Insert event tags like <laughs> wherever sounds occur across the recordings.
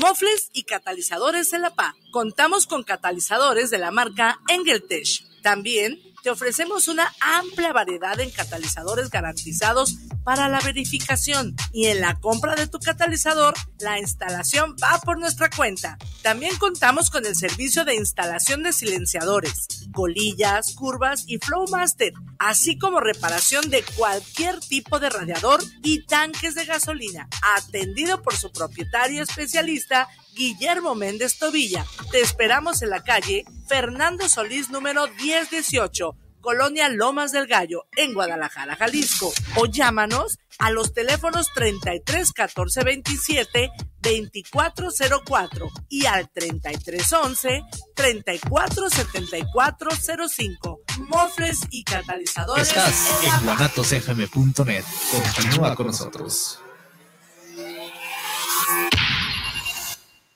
Mofles y catalizadores en La PA. Contamos con catalizadores de la marca Engeltech. También te ofrecemos una amplia variedad en catalizadores garantizados para la verificación y en la compra de tu catalizador, la instalación va por nuestra cuenta. También contamos con el servicio de instalación de silenciadores, colillas, curvas y Flowmaster, así como reparación de cualquier tipo de radiador y tanques de gasolina, atendido por su propietario especialista Guillermo Méndez Tobilla. Te esperamos en la calle Fernando Solís número 1018 Colonia Lomas del Gallo, en Guadalajara, Jalisco, o llámanos a los teléfonos 33 14 27 24 04 y al 33 11 34 74 05. Mofles y catalizadores. Estás en guanatosfm.net. Continúa con nosotros.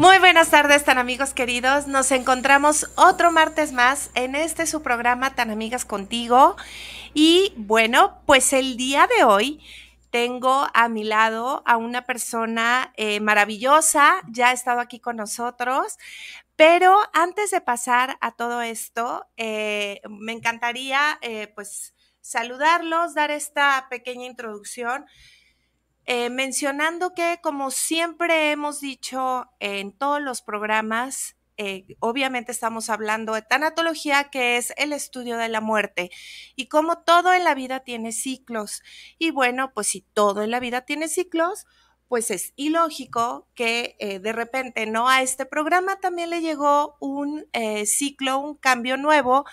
Muy buenas tardes, tan amigos queridos. Nos encontramos otro martes más en este su programa Tan Amigas Contigo. Y bueno, pues el día de hoy tengo a mi lado a una persona eh, maravillosa, ya ha estado aquí con nosotros. Pero antes de pasar a todo esto, eh, me encantaría eh, pues saludarlos, dar esta pequeña introducción. Eh, mencionando que, como siempre hemos dicho en todos los programas, eh, obviamente estamos hablando de tanatología, que es el estudio de la muerte, y como todo en la vida tiene ciclos. Y bueno, pues si todo en la vida tiene ciclos, pues es ilógico que eh, de repente, ¿no? A este programa también le llegó un ciclo, un cambio nuevo,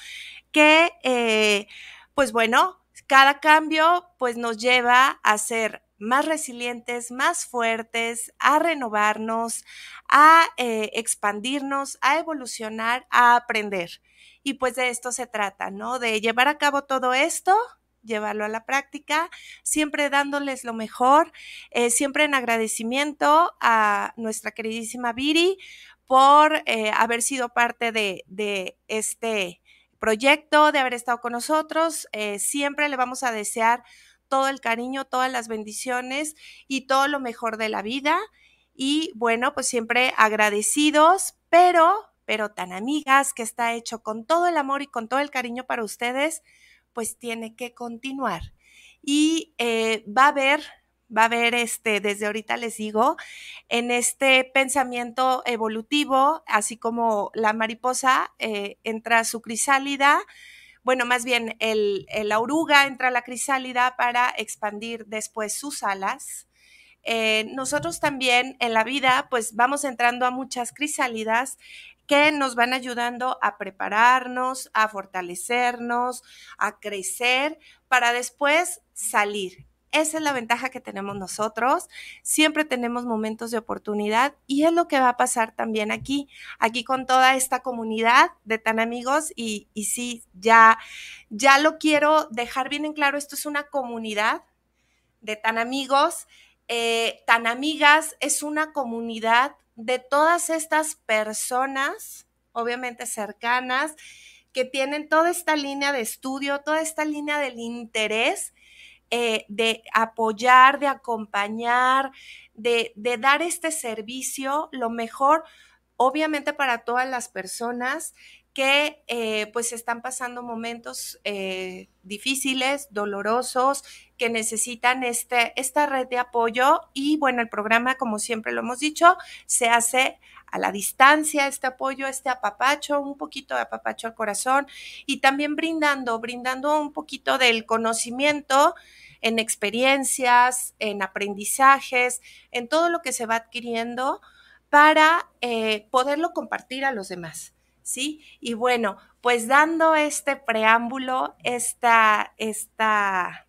que, pues bueno, cada cambio pues nos lleva a ser, más resilientes, más fuertes, a renovarnos, a eh, expandirnos, a evolucionar, a aprender. Y pues de esto se trata, ¿no? De llevar a cabo todo esto llevarlo a la práctica, siempre dándoles lo mejor, eh, siempre en agradecimiento a nuestra queridísima Viri por eh, haber sido parte de, este proyecto, de haber estado con nosotros. siempre le vamos a desear todo el cariño, todas las bendiciones y todo lo mejor de la vida. Y bueno, pues siempre agradecidos, pero, pero tan amigas que está hecho con todo el amor y con todo el cariño para ustedes, pues tiene que continuar. Y eh, va a haber va a haber este, desde ahorita les digo, en este pensamiento evolutivo, así como la mariposa eh, entra a su crisálida, bueno, más bien el, la oruga entra a la crisálida para expandir después sus alas. Eh, nosotros también en la vida, pues vamos entrando a muchas crisálidas que nos van ayudando a prepararnos, a fortalecernos, a crecer, para después salir esa es la ventaja que tenemos nosotros. Siempre tenemos momentos de oportunidad y es lo que va a pasar también aquí, aquí con toda esta comunidad de tan amigos y, y sí, ya, ya lo quiero dejar bien en claro, esto es una comunidad de tan amigos, eh, tan amigas, es una comunidad de todas estas personas, obviamente cercanas, que tienen toda esta línea de estudio, toda esta línea del interés eh, de apoyar, de acompañar, de, dar este servicio lo mejor, obviamente para todas las personas que eh, pues están pasando momentos eh, difíciles, dolorosos, que necesitan este, esta red de apoyo y bueno, el programa, como siempre lo hemos dicho, se hace a la distancia este apoyo, este apapacho, un poquito de apapacho al corazón y también brindando, brindando un poquito del conocimiento en experiencias, en aprendizajes, en todo lo que se va adquiriendo para eh, poderlo compartir a los demás. ¿Sí? Y bueno, pues dando este preámbulo, esta, esta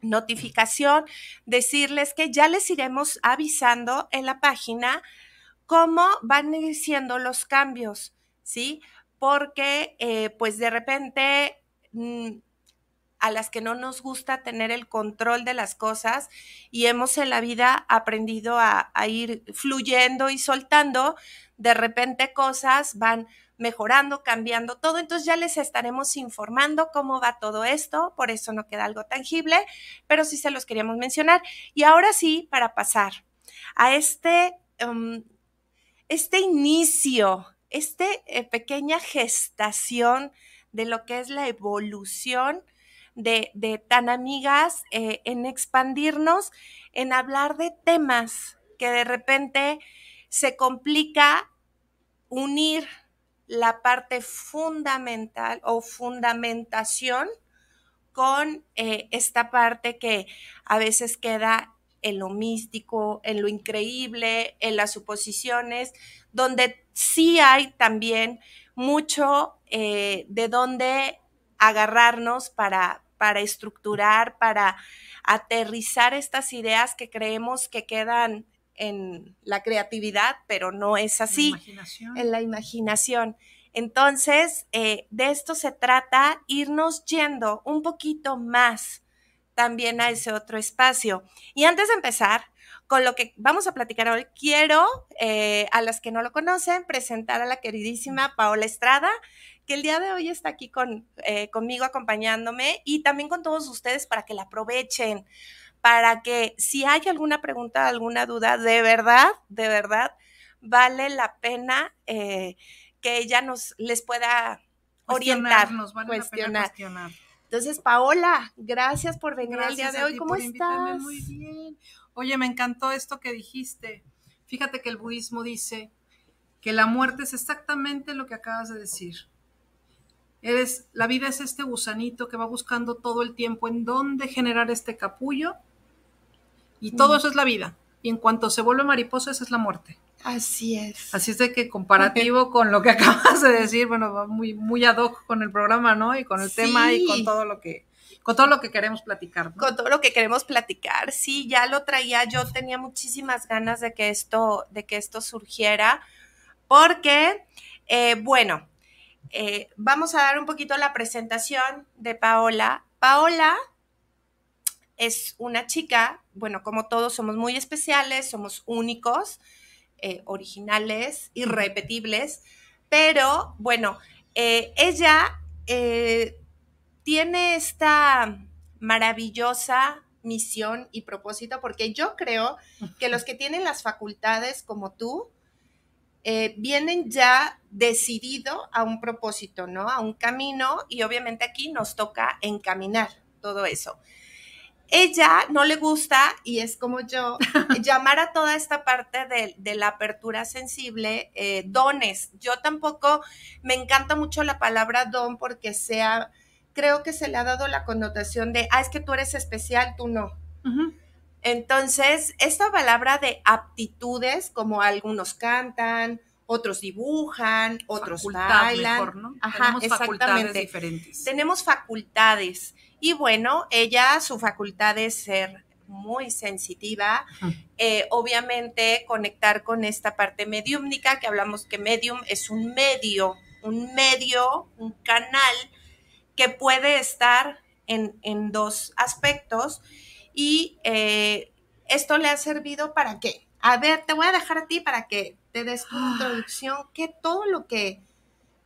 notificación, decirles que ya les iremos avisando en la página cómo van siendo los cambios, ¿sí? Porque eh, pues de repente mm, a las que no nos gusta tener el control de las cosas y hemos en la vida aprendido a, ir fluyendo y soltando, de repente cosas van mejorando, cambiando todo, entonces ya les estaremos informando cómo va todo esto, por eso no queda algo tangible, pero sí se los queríamos mencionar. Y ahora sí, para pasar a este... Em, este inicio, esta eh, pequeña gestación de lo que es la evolución de, tan amigas, eh, en expandirnos, en hablar de temas que de repente se complica unir la parte fundamental o fundamentación con eh, esta parte que a veces queda en lo místico, en lo increíble, en las suposiciones, donde sí hay también mucho eh, de dónde agarrarnos para, para estructurar, para aterrizar estas ideas que creemos que quedan en la creatividad, pero no es así. La en la imaginación. Entonces, eh, de esto se trata, irnos yendo un poquito más también a ese otro espacio. Y antes de empezar con lo que vamos a platicar hoy, quiero eh, a las que no lo conocen presentar a la queridísima Paola Estrada, que el día de hoy está aquí con, eh, conmigo acompañándome y también con todos ustedes para que la aprovechen, para que si hay alguna pregunta, alguna duda, de verdad, de verdad, vale la pena eh, que ella nos les pueda orientar, cuestionar. Entonces, Paola, gracias por venir gracias día de hoy. ¿Cómo estás? Muy bien. Oye, me encantó esto que dijiste. Fíjate que el budismo dice que la muerte es exactamente lo que acabas de decir. Eres, la vida es este gusanito que va buscando todo el tiempo en dónde generar este capullo y todo mm. eso es la vida y en cuanto se vuelve mariposa, esa es la muerte. Así es. Así es de que comparativo <laughs> con lo que acabas de decir, bueno, va muy, muy ad hoc con el programa, ¿no? Y con el tema y con todo lo que, con todo lo que queremos platicar. ¿no? Con todo lo que queremos platicar, sí, ya lo traía, yo tenía muchísimas ganas de que esto, de que esto surgiera, porque, eh, bueno, eh, vamos a dar un poquito la presentación de Paola. Paola es una chica bueno, como todos somos muy especiales, somos únicos, eh, originales, irrepetibles, pero bueno, eh, ella eh, tiene esta maravillosa misión y propósito, porque yo creo que los que tienen las facultades como tú, vienen ya decidido a un propósito, ¿no? A un camino y obviamente aquí nos toca encaminar todo eso ella no le gusta, y es como yo, <laughs> llamar a toda esta parte de, la apertura sensible eh, dones. Yo tampoco me encanta mucho la palabra don porque sea, creo que se le ha dado la connotación de, ah, es que tú eres especial, tú no. Entonces, esta palabra de aptitudes, como algunos cantan, otros dibujan, otros bailan. Tenemos facultades diferentes. Tenemos facultades. Y bueno, ella, su facultad es ser muy sensitiva. Eh, obviamente, conectar con esta parte mediúmnica, que hablamos que medium es un medio, un medio, un canal que puede estar en, dos aspectos. Y eh, esto le ha servido para qué? A ver, te voy a dejar a ti para que te des tu ah. introducción, que todo lo que,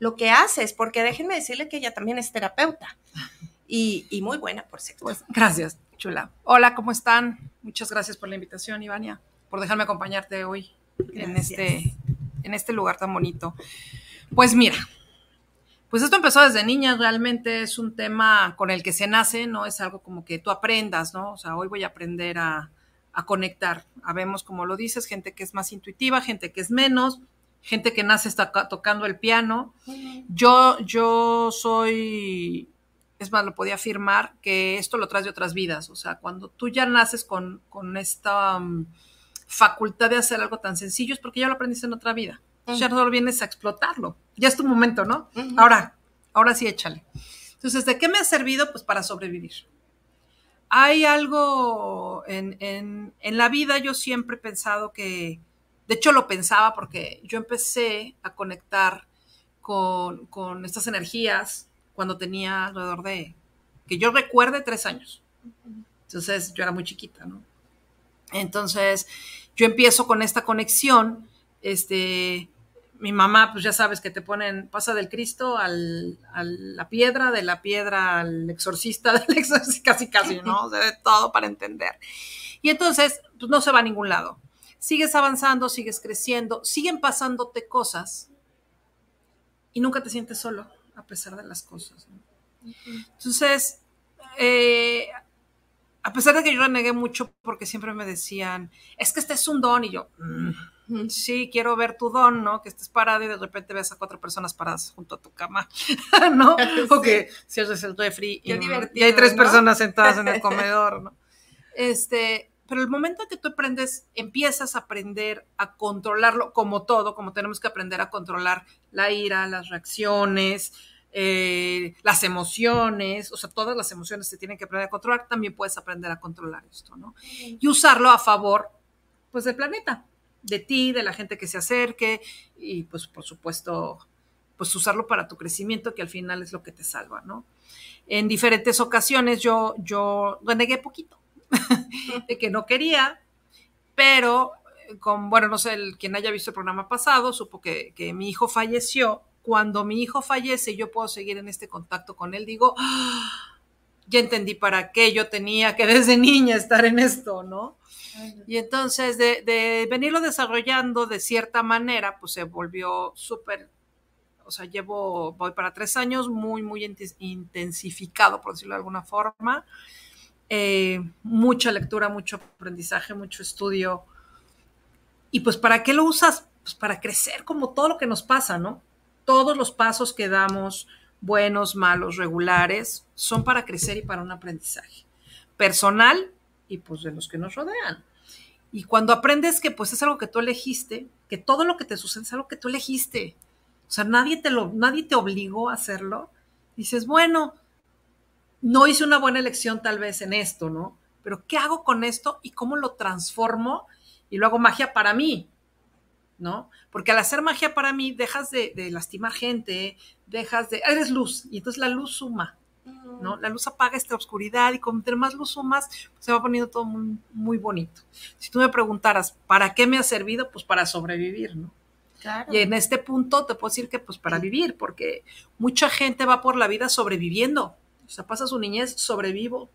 lo que haces, porque déjenme decirle que ella también es terapeuta y, muy buena, por cierto. Pues, gracias, chula. Hola, ¿cómo están? Muchas gracias por la invitación, Ivania, por dejarme acompañarte hoy en este, en este lugar tan bonito. Pues mira, pues esto empezó desde niña, realmente es un tema con el que se nace, no es algo como que tú aprendas, ¿no? O sea, hoy voy a aprender a, a conectar. Habemos, como lo dices, gente que es más intuitiva, gente que es menos, gente que nace está tocando el piano. Yo, yo soy es más, lo podía afirmar que esto lo traes de otras vidas. O sea, cuando tú ya naces con, esta mm, facultad de hacer algo tan sencillo, es porque ya lo aprendiste en otra vida. Ya no vienes a explotarlo. Ya es tu momento, ¿no? Ahora, ahora sí échale. Entonces, ¿de qué me ha servido? Pues para sobrevivir. Hay algo en, la vida, yo siempre he pensado que, de hecho lo pensaba porque yo empecé a conectar con, con estas energías cuando tenía alrededor de, que yo recuerde, tres años. Entonces yo era muy chiquita, ¿no? Entonces yo empiezo con esta conexión, este, mi mamá, pues ya sabes que te ponen, pasa del Cristo al, a la piedra, de la piedra al exorcista, <laughs> del exorcista, casi casi, ¿no? O sea, de todo para entender. Y entonces, pues no se va a ningún lado. Sigues avanzando, sigues creciendo, siguen pasándote cosas y nunca te sientes solo a pesar de las cosas. Entonces, eh, a pesar de que yo renegué mucho porque siempre me decían, es que este es un don, y yo, mm, sí, quiero ver tu don, ¿no? Que estés parado y de repente ves a cuatro personas paradas junto a tu cama, <laughs> ¿no? <laughs> O que cierres el refri y, y, hay tres personas sentadas en el <laughs> comedor, ¿no? Este, pero el momento que tú aprendes, empiezas a aprender a controlarlo como todo, como tenemos que aprender a controlar la ira, las reacciones, eh, las emociones, o sea, todas las emociones se tienen que aprender a controlar, también puedes aprender a controlar esto, ¿no? Y usarlo a favor, pues, del planeta, de ti, de la gente que se acerque y, pues, por supuesto, pues usarlo para tu crecimiento, que al final es lo que te salva, ¿no? En diferentes ocasiones yo, yo renegué poquito <laughs> de que no quería, pero eh, con, bueno, no sé, quien haya visto el programa pasado supo que, que mi hijo falleció. Cuando mi hijo fallece yo puedo seguir en este contacto con él, digo, ah, ya entendí para qué yo tenía que desde niña estar en esto, ¿no? Y entonces de, de, venirlo desarrollando de cierta manera, pues se volvió súper, o sea, llevo, voy para tres años muy, muy intensificado, por decirlo de alguna forma. Eh, mucha lectura, mucho aprendizaje, mucho estudio. Y pues, ¿para qué lo usas? Pues para crecer como todo lo que nos pasa, ¿no? Todos los pasos que damos, buenos, malos, regulares, son para crecer y para un aprendizaje personal y pues de los que nos rodean. Y cuando aprendes que pues es algo que tú elegiste, que todo lo que te sucede es algo que tú elegiste, o sea, nadie te, lo, nadie te obligó a hacerlo, dices, bueno, no hice una buena elección tal vez en esto, ¿no? Pero ¿qué hago con esto y cómo lo transformo y lo hago magia para mí? ¿No? Porque al hacer magia para mí dejas de, lastimar gente, dejas de... Eres luz y entonces la luz suma, ¿no? La luz apaga esta oscuridad y con más luz sumas más se va poniendo todo muy, bonito. Si tú me preguntaras, ¿para qué me ha servido? Pues para sobrevivir, ¿no? Y en este punto te puedo decir que pues para vivir, porque mucha gente va por la vida sobreviviendo o sea, pasa su niñez, sobrevivo,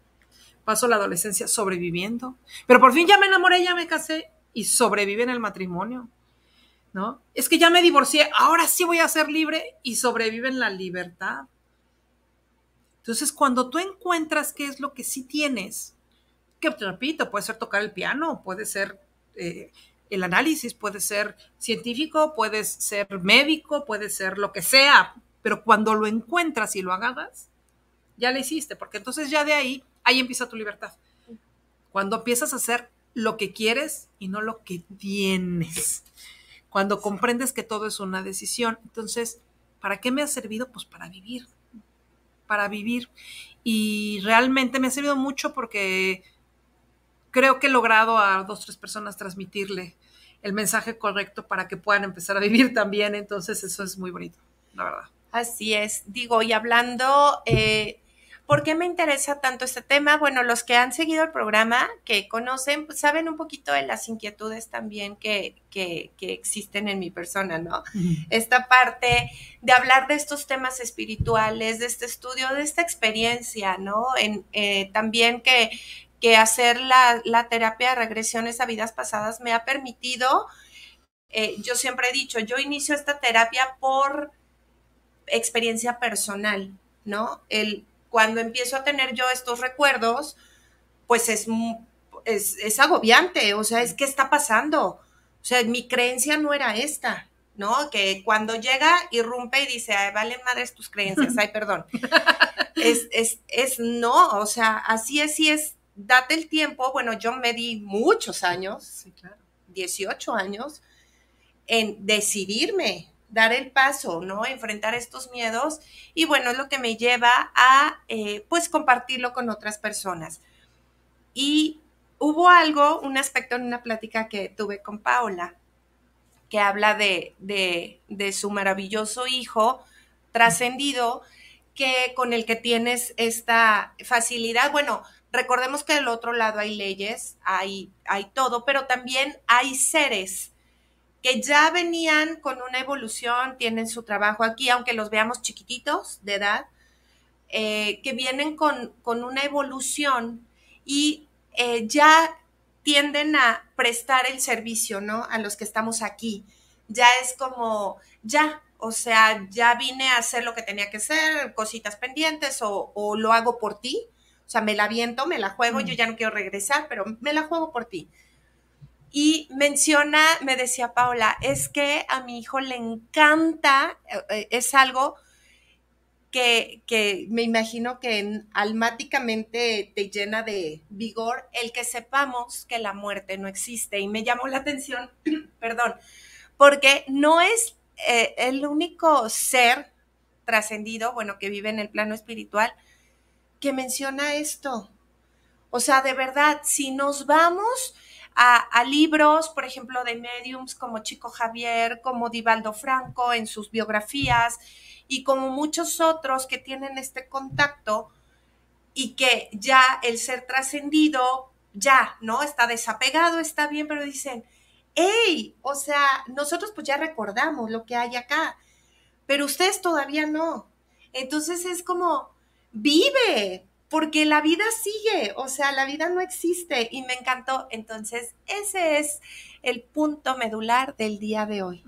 paso la adolescencia sobreviviendo, pero por fin ya me enamoré, ya me casé y sobrevive en el matrimonio. ¿No? Es que ya me divorcié, ahora sí voy a ser libre y sobrevive en la libertad. Entonces, cuando tú encuentras qué es lo que sí tienes, que te pues, repito, puede ser tocar el piano, puede ser eh, el análisis, puede ser científico, puede ser médico, puede ser lo que sea, pero cuando lo encuentras y lo hagas, ya la hiciste, porque entonces ya de ahí, ahí empieza tu libertad. Cuando empiezas a hacer lo que quieres y no lo que tienes. Cuando comprendes que todo es una decisión. Entonces, ¿para qué me ha servido? Pues para vivir. Para vivir. Y realmente me ha servido mucho porque creo que he logrado a dos, tres personas transmitirle el mensaje correcto para que puedan empezar a vivir <laughs> también. Entonces, eso es muy bonito, la verdad. Así es. Digo, y hablando eh, ¿Por qué me interesa tanto este tema? Bueno, los que han seguido el programa, que conocen, pues, saben un poquito de las inquietudes también que, existen en mi persona, ¿no? Esta parte de hablar de estos temas espirituales, de este estudio, de esta experiencia, ¿no? Eh, también que, hacer la, terapia de regresiones a vidas pasadas me ha permitido, eh, yo siempre he dicho, yo inicio esta terapia por experiencia personal, ¿no? El cuando empiezo a tener yo estos recuerdos, pues es, es, agobiante, o sea, es que está pasando. O sea, mi creencia no era esta, ¿no? Que cuando llega, irrumpe y dice, ay, vale madres tus creencias, <laughs> ay, perdón. <laughs> es, es, no, o sea, así es, sí es, date el tiempo, bueno, yo me di muchos años, 18 años, en decidirme, dar el paso, ¿no? Enfrentar estos miedos y bueno, es lo que me lleva a eh, pues compartirlo con otras personas. Y hubo algo, un aspecto en una plática que tuve con Paola, que habla de, de, de su maravilloso hijo trascendido, que con el que tienes esta facilidad, bueno, recordemos que del otro lado hay leyes, hay, hay todo, pero también hay seres que ya venían con una evolución, tienen su trabajo aquí, aunque los veamos chiquititos de edad, eh, que vienen con, una evolución y eh, ya tienden a prestar el servicio, ¿no? A los que estamos aquí. Ya es como, ya, o sea, ya vine a hacer lo que tenía que hacer, cositas pendientes o, lo hago por ti. O sea, me la viento, me la juego, yo mm. ya no quiero regresar, pero me la juego por ti. Y menciona, me decía Paula, es que a mi hijo le encanta, eh, eh, es algo que, me imagino que almáticamente te llena de vigor el que sepamos que la muerte no existe. Y me llamó la atención, <clears throat> perdón, porque no es eh, el único ser trascendido, bueno, que vive en el plano espiritual, que menciona esto. O sea, de verdad, si nos vamos a, libros, por ejemplo, de mediums como Chico Javier, como Divaldo Franco en sus biografías y como muchos otros que tienen este contacto y que ya el ser trascendido ya, ¿no? Está desapegado, está bien, pero dicen, hey, o sea, nosotros pues ya recordamos lo que hay acá, pero ustedes todavía no. Entonces es como, vive, porque la vida sigue, o sea, la vida no existe y me encantó. Entonces, ese es el punto medular del día de hoy,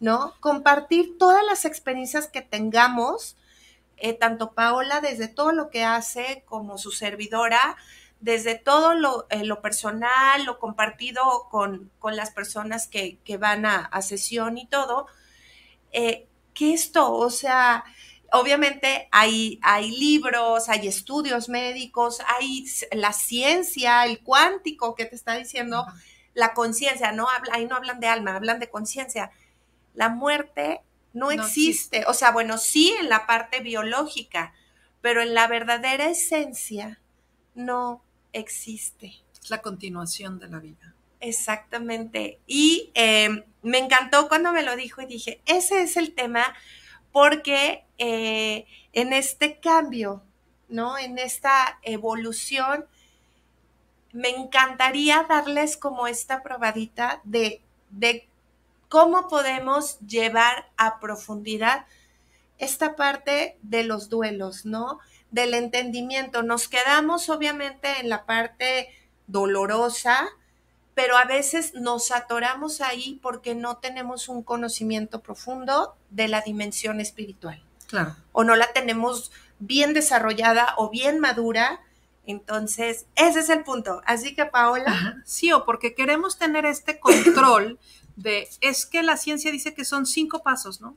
¿no? Compartir todas las experiencias que tengamos, eh, tanto Paola desde todo lo que hace como su servidora, desde todo eh, lo, personal, lo compartido con, con las personas que, que van a, a, sesión y todo, eh, que esto, o sea, obviamente hay, hay libros, hay estudios médicos, hay la ciencia, el cuántico que te está diciendo la conciencia, no ahí no hablan de alma, hablan de conciencia. La muerte no, existe, o sea, bueno, sí en la parte biológica, pero en la verdadera esencia no existe. Es la continuación de la vida. Exactamente. Y eh, me encantó cuando me lo dijo y dije, ese es el tema porque eh, en este cambio, ¿no? En esta evolución, me encantaría darles como esta probadita de, de cómo podemos llevar a profundidad esta parte de los duelos, ¿no? Del entendimiento. Nos quedamos obviamente en la parte dolorosa, pero a veces nos atoramos ahí porque no tenemos un conocimiento profundo de la dimensión espiritual. Claro. O no la tenemos bien desarrollada o bien madura. Entonces, ese es el punto. Así que, Paola. Sí, o porque queremos tener este control de, es que la ciencia dice que son cinco pasos, ¿no?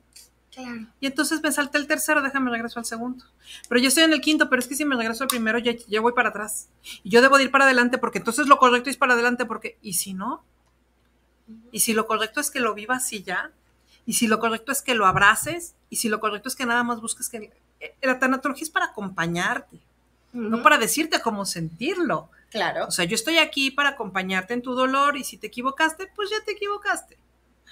Claro. Y entonces me salté el tercero, déjame regreso al segundo. Pero yo estoy en el quinto, pero es que si me regreso al primero, ya, ya voy para atrás. Y yo debo de ir para adelante porque entonces lo correcto es para adelante porque, ¿y si no? ¿Y si lo correcto es que lo vivas y ya? ¿Y si lo correcto es que lo abraces? Y si lo correcto es que nada más buscas que... La tanatología es para acompañarte, no para decirte cómo sentirlo. Claro. O sea, yo estoy aquí para acompañarte en tu dolor y si te equivocaste, pues ya te equivocaste.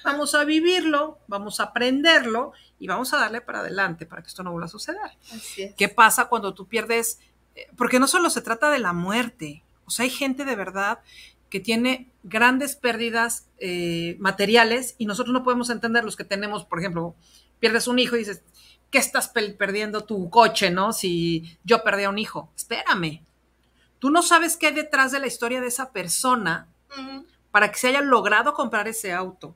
Vamos a vivirlo, vamos a aprenderlo y vamos a darle para adelante para que esto no vuelva a suceder. Así es. ¿Qué pasa cuando tú pierdes? Eh, porque no solo se trata de la muerte, o sea, hay gente de verdad que tiene grandes pérdidas eh, materiales y nosotros no podemos entender los que tenemos, por ejemplo, pierdes un hijo y dices, ¿qué estás perdiendo tu coche, no? Si yo perdí a un hijo. Espérame. Tú no sabes qué hay detrás de la historia de esa persona para que se haya logrado comprar ese auto.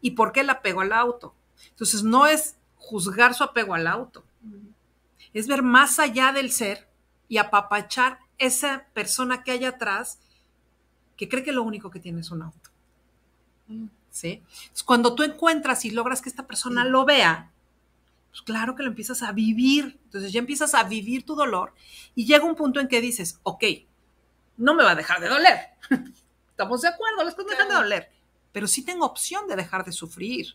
¿Y por qué el apego al auto? Entonces, no es juzgar su apego al auto. Es ver más allá del ser y apapachar esa persona que hay atrás que cree que lo único que tiene es un auto. Mm cuando tú encuentras y logras que esta persona lo vea, pues claro que lo empiezas a vivir. Entonces ya empiezas a vivir tu dolor y llega un punto en que dices, ok, no me va a dejar de doler. <laughs> Estamos de acuerdo, las cosas claro. de doler, pero sí tengo opción de dejar de sufrir.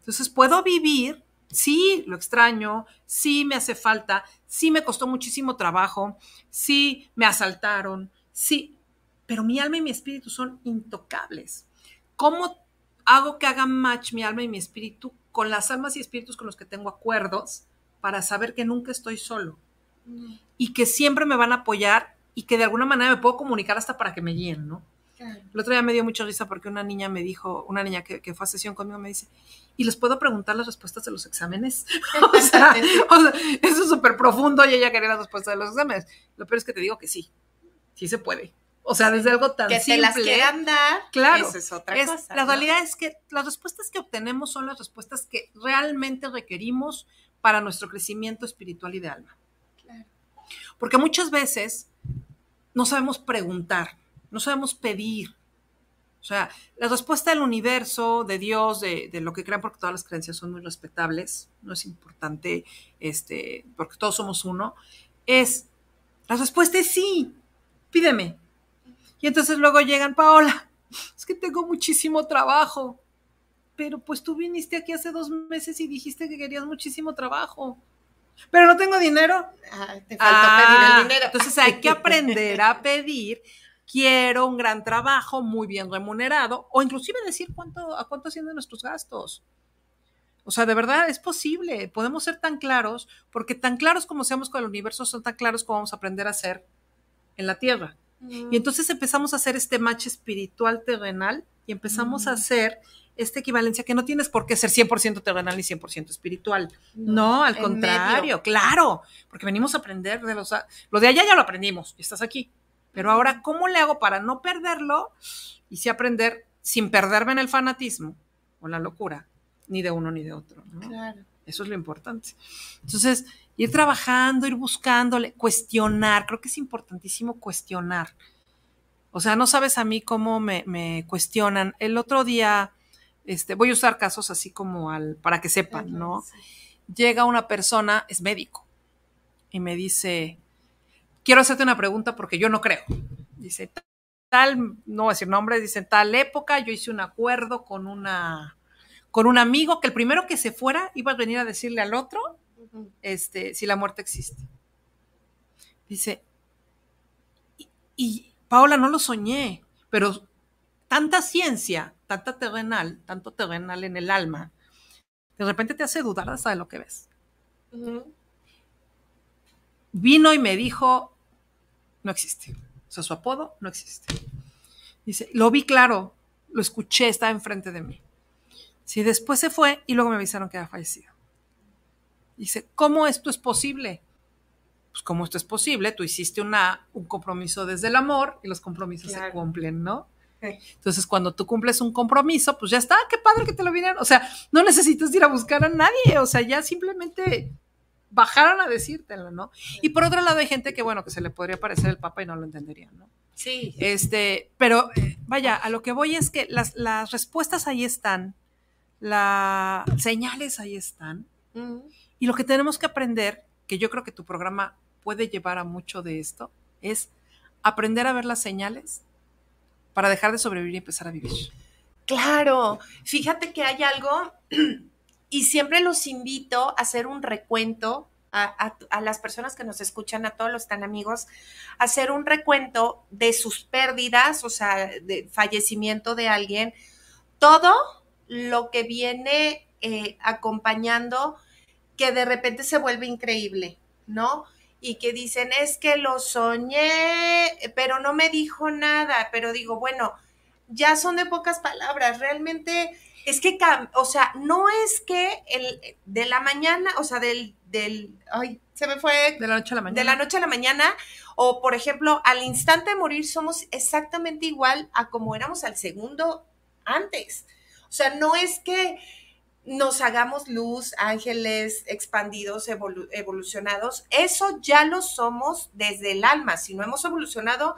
Entonces puedo vivir, sí, lo extraño, sí me hace falta, sí me costó muchísimo trabajo, sí me asaltaron, sí, pero mi alma y mi espíritu son intocables. ¿Cómo hago que haga match mi alma y mi espíritu con las almas y espíritus con los que tengo acuerdos para saber que nunca estoy solo mm. y que siempre me van a apoyar y que de alguna manera me puedo comunicar hasta para que me guíen, ¿no? El otro día me dio mucha risa porque una niña me dijo, una niña que, fue a sesión conmigo me dice, ¿y les puedo preguntar las respuestas de los exámenes? <laughs> <laughs> o, sea, eso es súper profundo y ella quería las respuestas de los exámenes. Lo peor es que te digo que sí, sí se puede. O sea, desde algo tan simple. Que te las quieran dar, claro, Esa es otra cosa. La realidad es que las respuestas que obtenemos son las respuestas que realmente requerimos para nuestro crecimiento espiritual y de alma. Claro. Porque muchas veces no sabemos preguntar, no sabemos pedir. O sea, la respuesta del universo, de Dios, de, lo que crean, porque todas las creencias son muy respetables, no es importante, este, porque todos somos uno, es, la respuesta es sí, pídeme, y entonces luego llegan, Paola, es que tengo muchísimo trabajo. Pero pues tú viniste aquí hace dos meses y dijiste que querías muchísimo trabajo. Pero no tengo dinero. Ah, te faltó pedir el ah, dinero. Entonces hay que aprender a pedir. Quiero un gran trabajo, muy bien remunerado, o inclusive decir cuánto, a cuánto ascienden nuestros gastos. O sea, de verdad es posible. Podemos ser tan claros, porque tan claros como seamos con el universo, son tan claros como vamos a aprender a ser en la Tierra. Y entonces empezamos a hacer este match espiritual terrenal y empezamos a mm. hacer esta equivalencia que no tienes por qué ser 100% terrenal ni 100% espiritual. No, al contrario, claro, porque venimos a aprender de los... Lo de allá ya lo aprendimos, estás aquí. Pero ahora, ¿cómo le hago para no perderlo y si aprender sin perderme en el fanatismo o la locura, ni de uno ni de otro? Claro. Eso es lo importante. Entonces, ir trabajando, ir buscándole, cuestionar. Creo que es importantísimo cuestionar. O sea, no sabes a mí cómo me, cuestionan. El otro día, este, voy a usar casos así como al, para que sepan, ¿no? Llega una persona, es médico, y me dice, quiero hacerte una pregunta porque yo no creo. Dice, tal, no voy a decir nombres, dice, tal época yo hice un acuerdo con una, con un amigo que el primero que se fuera iba a venir a decirle al otro este, si la muerte existe. Dice, y, Paola, no lo soñé, pero tanta ciencia, tanta terrenal, tanto terrenal en el alma, de repente te hace dudar hasta de lo que ves. Vino y me dijo, no existe. O sea, su apodo no existe. Dice, lo vi claro, lo escuché, estaba enfrente de mí. Si después se fue y luego me avisaron que había fallecido. Dice, ¿cómo esto es posible? Pues cómo esto es posible, tú hiciste una, un compromiso desde el amor y los compromisos se cumplen, ¿no? Entonces, cuando tú cumples un compromiso, pues ya está, qué padre que te lo vinieron. O sea, no necesitas ir a buscar a nadie, o sea, ya simplemente bajaron a decírtelo, ¿no? Y por otro lado, hay gente que, bueno, que se le podría parecer el Papa y no lo entendería, ¿no? Sí. Este, pero eh, vaya, a lo que voy es que las, respuestas ahí están, las señales ahí están. Y lo que tenemos que aprender, que yo creo que tu programa puede llevar a mucho de esto, es aprender a ver las señales para dejar de sobrevivir y empezar a vivir. Claro, fíjate que hay algo <clears throat> y siempre los invito a hacer un recuento a, las personas que nos escuchan, a todos los tan amigos, hacer un recuento de sus pérdidas, o sea, de fallecimiento de alguien, todo lo que viene eh, acompañando que de repente se vuelve increíble, ¿no? Y que dicen, es que lo soñé, pero no me dijo nada, pero digo, bueno, ya son de pocas palabras, realmente es que, o sea, no es que el, de la mañana, o sea, del, del, ay, se me fue. De la noche a la mañana. De la noche a la mañana, o por ejemplo, al instante de morir somos exactamente igual a como éramos al segundo antes. O sea, no es que nos hagamos luz, ángeles expandidos, evolucionados. Eso ya lo somos desde el alma. Si no hemos evolucionado,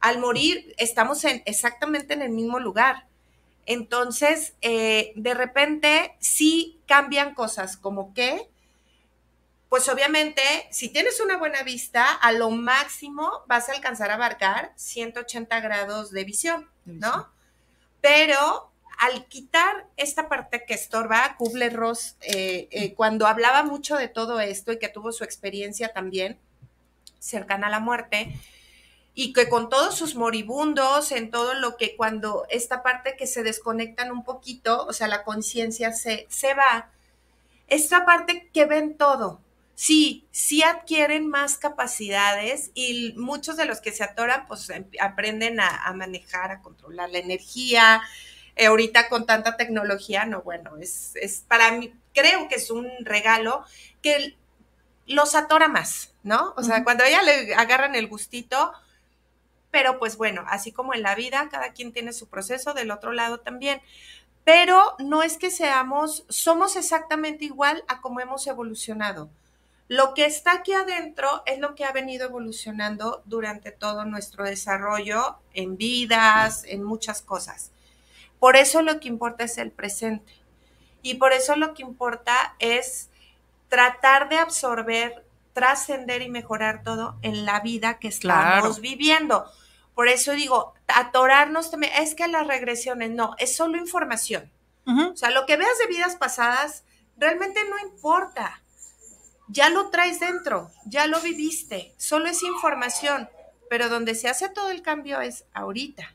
al morir estamos exactamente en el mismo lugar. Entonces, eh, de repente sí cambian cosas, como que, pues obviamente, si tienes una buena vista, a lo máximo vas a alcanzar a abarcar 180 grados de visión, ¿no? Pero al quitar esta parte que estorba, Kubler-Ross, eh, eh, cuando hablaba mucho de todo esto y que tuvo su experiencia también cercana a la muerte, y que con todos sus moribundos, en todo lo que cuando esta parte que se desconectan un poquito, o sea, la conciencia se, se va, esta parte que ven todo, sí, sí adquieren más capacidades y muchos de los que se atoran, pues em, aprenden a, a manejar, a controlar la energía, eh, ahorita con tanta tecnología, no, bueno, es, es para mí, creo que es un regalo que los atora más, ¿no? O sea, cuando ella le agarran el gustito, pero pues bueno, así como en la vida, cada quien tiene su proceso, del otro lado también. Pero no es que seamos, somos exactamente igual a como hemos evolucionado. Lo que está aquí adentro es lo que ha venido evolucionando durante todo nuestro desarrollo en vidas, en muchas cosas. Por eso lo que importa es el presente. Y por eso lo que importa es tratar de absorber, trascender y mejorar todo en la vida que estamos viviendo. Por eso digo, atorarnos también, es que las regresiones no, es solo información. O sea, lo que veas de vidas pasadas realmente no importa. Ya lo traes dentro, ya lo viviste, solo es información, pero donde se hace todo el cambio es ahorita.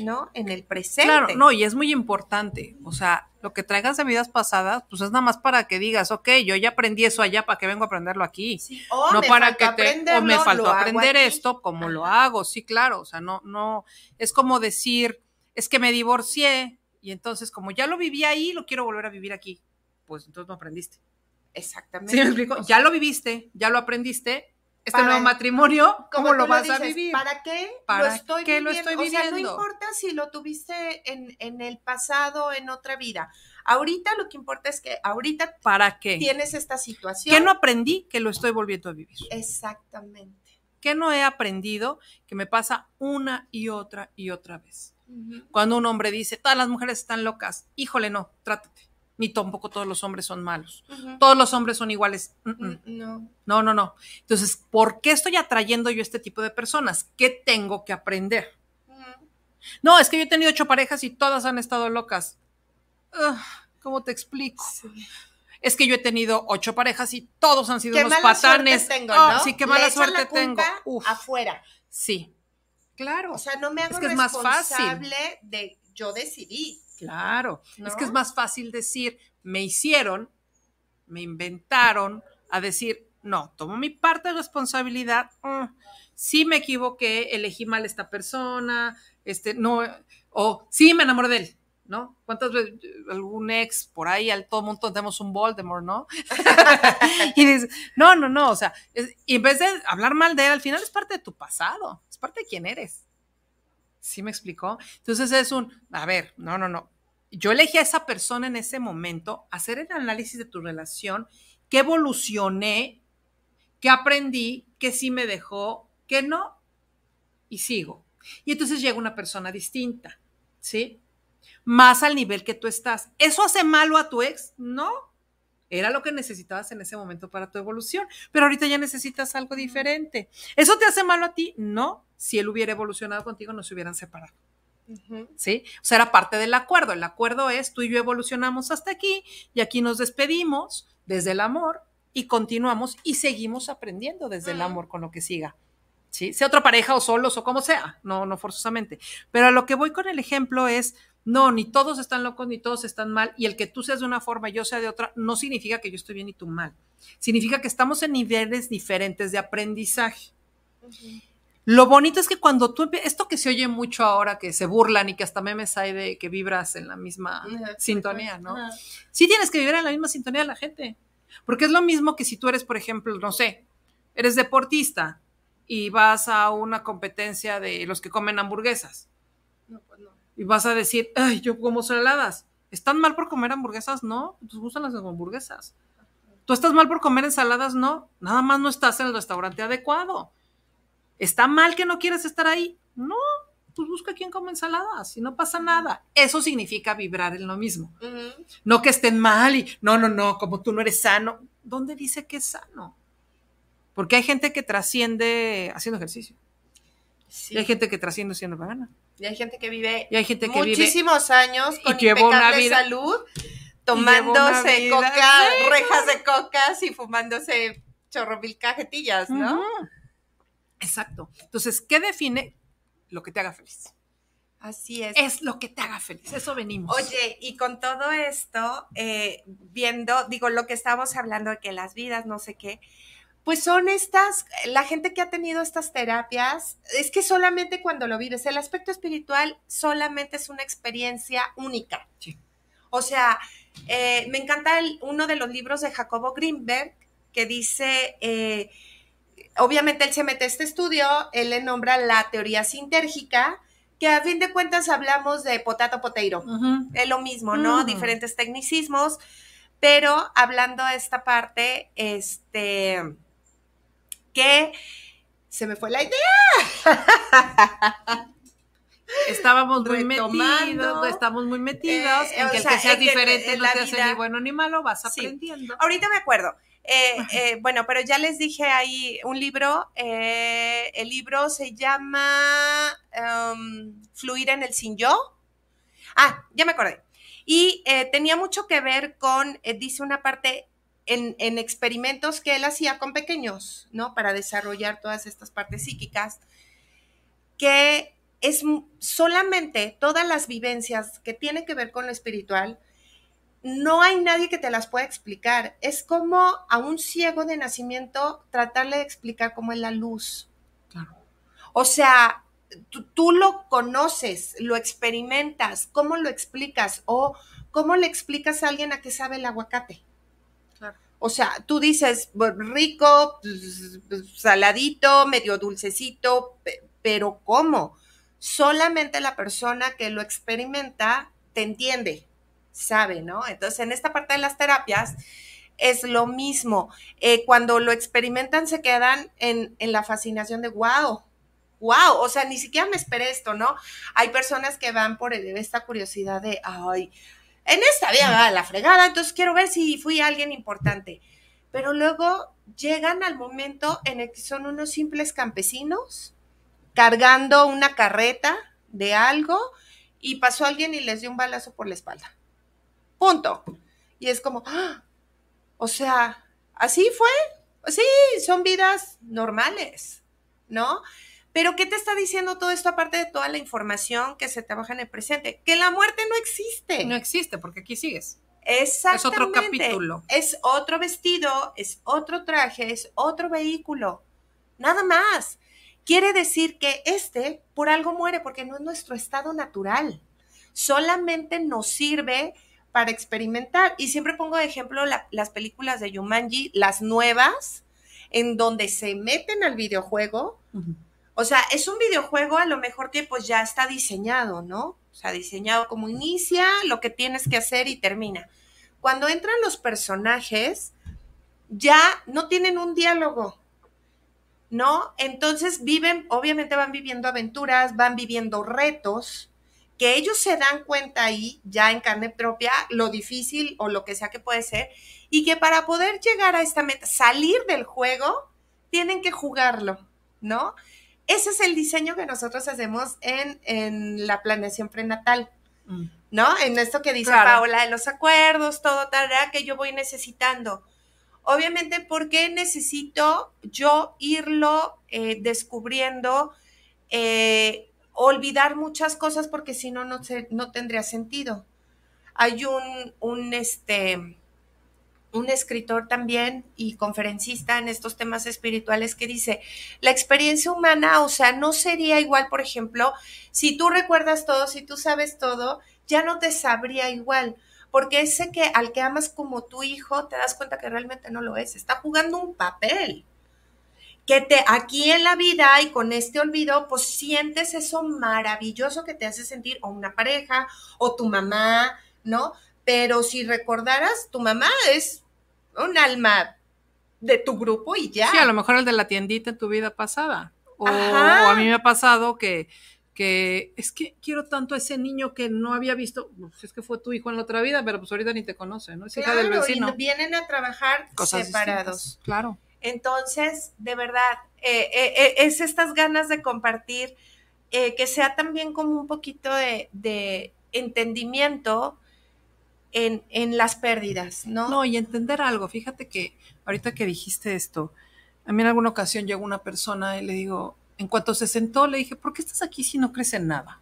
¿no? En el presente. Claro, no, y es muy importante. O sea, lo que traigas de vidas pasadas, pues es nada más para que digas, ok, yo ya aprendí eso allá, ¿para qué vengo a aprenderlo aquí? O no para que te, o me faltó aprender esto, ¿cómo lo hago? Sí, claro, o sea, no, no, es como decir, es que me divorcié y entonces como ya lo viví ahí, lo quiero volver a vivir aquí. Pues entonces no aprendiste. Exactamente. ¿Sí me explico? Ya lo viviste, ya lo aprendiste, este nuevo matrimonio, ¿cómo lo vas a vivir? ¿Para qué, ¿Para lo, estoy qué lo estoy viviendo? O sea, no importa si lo tuviste en, el pasado, en otra vida. Ahorita lo que importa es que ahorita ¿Para qué? tienes esta situación. ¿Qué no aprendí que lo estoy volviendo a vivir? Exactamente. ¿Qué no he aprendido que me pasa una y otra y otra vez? Cuando un hombre dice, todas las mujeres están locas, híjole, no, trátate ni tampoco todos los hombres son malos. Todos los hombres son iguales. Mm, no. No, no, Entonces, ¿por qué estoy atrayendo yo este tipo de personas? ¿Qué tengo que aprender? No, es que yo he tenido ocho parejas y todas han estado locas. ¿Cómo te explico? es que yo he tenido ocho parejas y todos han sido qué unos patanes. Suerte tengo, ah, ¿no? sí, qué mala suerte tengo. Afuera. Sí. Claro. O sea, no me hago es que más fácil. de yo decidí. Claro, es que es más fácil decir, me hicieron, me inventaron, a decir, no, tomo mi parte de responsabilidad, mm, sí me equivoqué, elegí mal esta persona, este, no, o sí me enamoré de él, ¿no? ¿Cuántas veces algún ex por ahí, al todo mundo tenemos un Voldemort, ¿no? <laughs> <laughs> y dices, no, no, no, o sea, y en vez de hablar mal de él, al final es parte de tu pasado, es parte de quién eres. ¿Sí me explicó? Entonces es un, a ver, no, no, no, yo elegí a esa persona en ese momento, hacer el análisis de tu relación, qué evolucioné, qué aprendí, qué sí me dejó, qué no, y sigo. Y entonces llega una persona distinta, ¿sí? Más al nivel que tú estás. ¿Eso hace malo a tu ex? No. Era lo que necesitabas en ese momento para tu evolución, pero ahorita ya necesitas algo diferente. ¿Eso te hace malo a ti? No. Si él hubiera evolucionado contigo, no se hubieran separado. ¿Sí? O sea, era parte del acuerdo. El acuerdo es tú y yo evolucionamos hasta aquí y aquí nos despedimos desde el amor y continuamos y seguimos aprendiendo desde el amor con lo que siga. ¿Sí? Sea otra pareja o solos o como sea, no, no forzosamente. Pero a lo que voy con el ejemplo es, no, ni todos están locos, ni todos están mal, y el que tú seas de una forma y yo sea de otra, no significa que yo estoy bien y tú mal. Significa que estamos en niveles diferentes de aprendizaje. Lo bonito es que cuando tú esto que se oye mucho ahora, que se burlan y que hasta memes hay de que vibras en la misma sintonía, ¿no? Sí tienes que vibrar en la misma sintonía de la gente, porque es lo mismo que si tú eres, por ejemplo, no sé, eres deportista y vas a una competencia de los que comen hamburguesas. No, pues no. Y vas a decir, ay, yo como saladas. ¿Están mal por comer hamburguesas? No, nos pues gustan las hamburguesas. ¿Tú estás mal por comer ensaladas? No, nada más no estás en el restaurante adecuado ¿Está mal que no quieras estar ahí? No, pues busca quien come ensaladas y no pasa nada. Eso significa vibrar en lo mismo. No que estén mal y no, no, no, como tú no eres sano. ¿Dónde dice que es sano? Porque hay gente que trasciende haciendo ejercicio. Sí. Y hay gente que trasciende siendo pagana. Y hay gente que vive y hay gente que muchísimos años con y vida, salud, tomándose coca, rejas de cocas y fumándose chorro mil cajetillas, ¿no? Exacto. Entonces, ¿qué define lo que te haga feliz? Así es. Es lo que te haga feliz, eso venimos. Oye, y con todo esto, eh, viendo, digo, lo que estamos hablando de que las vidas, no sé qué, pues son estas, la gente que ha tenido estas terapias, es que solamente cuando lo vives, el aspecto espiritual solamente es una experiencia única. Sí. O sea, eh, me encanta uno de los libros de Jacobo Greenberg que dice... Eh, obviamente él se mete a este estudio, él le nombra la teoría sintérgica, que a fin de cuentas hablamos de potato poteiro. Es lo mismo, ¿no? Mm. Diferentes tecnicismos, pero hablando de esta parte, este, que se me fue la idea. <laughs> Estábamos muy metidos, estamos muy metidos eh, en que el que sea diferente no te hace ni bueno ni malo, vas aprendiendo. Ahorita me acuerdo. Eh, eh, bueno, pero ya les dije ahí un libro. Eh, el libro se llama em, Fluir en el sin yo. Ah, ya me acordé. Y tenía mucho que ver con, dice una parte, en, en, experimentos que él hacía con pequeños, ¿no? Para desarrollar todas estas partes psíquicas, que es solamente todas las vivencias que tienen que ver con lo espiritual no hay nadie que te las pueda explicar. Es como a un ciego de nacimiento tratarle de explicar cómo es la luz. Claro. O sea, tú, lo conoces, lo experimentas, ¿cómo lo explicas? O ¿cómo le explicas a alguien a qué sabe el aguacate? Claro. O sea, tú dices rico, pues, pues, saladito, medio dulcecito, pero ¿cómo? Solamente la persona que lo experimenta te entiende sabe, ¿no? Entonces, en esta parte de las terapias es lo mismo. Eh, cuando lo experimentan se quedan en, la fascinación de, wow, wow, o sea, ni siquiera me esperé esto, ¿no? Hay personas que van por esta curiosidad de, ay, en esta vida la fregada, entonces quiero ver si fui alguien importante. Pero luego llegan al momento en el que son unos simples campesinos cargando una carreta de algo y pasó alguien y les dio un balazo por la espalda. Punto. Y es como, ¡Ah! o sea, así fue. Sí, son vidas normales, ¿no? Pero ¿qué te está diciendo todo esto aparte de toda la información que se trabaja en el presente? Que la muerte no existe. No existe, porque aquí sigues. Exactamente. Es otro capítulo. Es otro vestido, es otro traje, es otro vehículo. Nada más. Quiere decir que este por algo muere, porque no es nuestro estado natural. Solamente nos sirve para experimentar. Y siempre pongo de ejemplo las películas de Yumanji, las nuevas, en donde se meten al videojuego. O sea, es un videojuego a lo mejor que pues ya está diseñado, ¿no? O sea, diseñado como inicia, lo que tienes que hacer y termina. Cuando entran los personajes, ya no tienen un diálogo, ¿no? Entonces viven, obviamente van viviendo aventuras, van viviendo retos, que ellos se dan cuenta ahí, ya en carne propia, lo difícil o lo que sea que puede ser, y que para poder llegar a esta meta, salir del juego, tienen que jugarlo, ¿no? Ese es el diseño que nosotros hacemos en, en la planeación prenatal, mm. ¿no? En esto que dice Paola de los acuerdos, todo tal, que yo voy necesitando. Obviamente, porque necesito yo irlo eh, descubriendo? Eh, olvidar muchas cosas porque si no, no, no tendría sentido. Hay un, un, este, un escritor también y conferencista en estos temas espirituales que dice, la experiencia humana, o sea, no sería igual, por ejemplo, si tú recuerdas todo, si tú sabes todo, ya no te sabría igual, porque ese que al que amas como tu hijo, te das cuenta que realmente no lo es, está jugando un papel que te aquí en la vida y con este olvido, pues sientes eso maravilloso que te hace sentir o una pareja o tu mamá, ¿no? Pero si recordaras, tu mamá es un alma de tu grupo y ya. Sí, a lo mejor el de la tiendita en tu vida pasada. O, a mí me ha pasado que, que es que quiero tanto a ese niño que no había visto, pues, es que fue tu hijo en la otra vida, pero pues ahorita ni te conoce, ¿no? Es claro, vienen a trabajar separados. Claro. Entonces, de verdad, eh, eh, eh, es estas ganas de compartir, que sea también como un poquito de, entendimiento en, en, las pérdidas, ¿no? No, y entender algo. Fíjate que ahorita que dijiste esto, a mí en alguna ocasión llegó una persona y le digo, en cuanto se sentó, le dije, ¿por qué estás aquí si no crees en nada?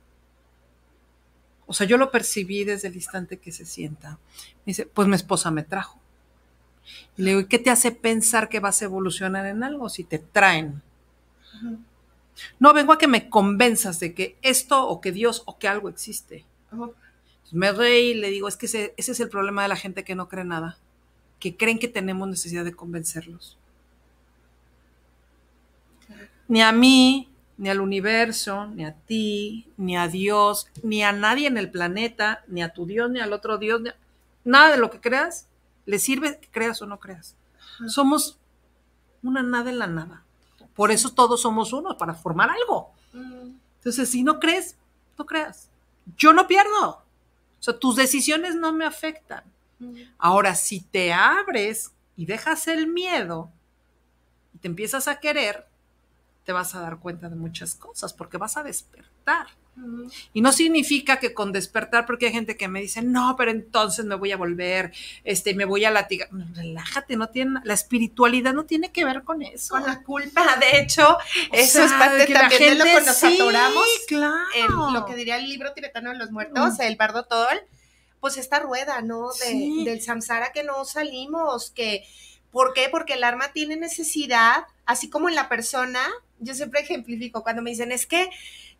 O sea, yo lo percibí desde el instante que se sienta. Me dice, pues mi esposa me trajo. Y le digo, ¿qué te hace pensar que vas a evolucionar en algo si te traen? No vengo a que me convenzas de que esto o que Dios o que algo existe. Me reí y le digo, es que ese, es el problema de la gente que no cree nada, que creen que tenemos necesidad de convencerlos. Ni a mí, ni al universo, ni a ti, ni a Dios, ni a nadie en el planeta, ni a tu Dios, ni al otro Dios, nada de lo que creas, le sirve que creas o no creas. Somos una nada en la nada. Por eso todos somos uno, para formar algo. Entonces, si no crees, no creas. Yo no pierdo. O sea, tus decisiones no me afectan. Ahora, si te abres y dejas el miedo y te empiezas a querer, te vas a dar cuenta de muchas cosas porque vas a despertar. Y no significa que con despertar, porque hay gente que me dice, no, pero entonces me voy a volver, este, me voy a latigar. Relájate, no tiene, la espiritualidad no tiene que ver con eso. Con la culpa, de hecho, eso es parte también de lo que nos sí, lo que diría el libro tibetano de los muertos, mm. el bardo tol, pues esta rueda, ¿no? Del samsara que no salimos, que, ¿por qué? Porque el arma tiene necesidad, así como en la persona yo siempre ejemplifico cuando me dicen, es que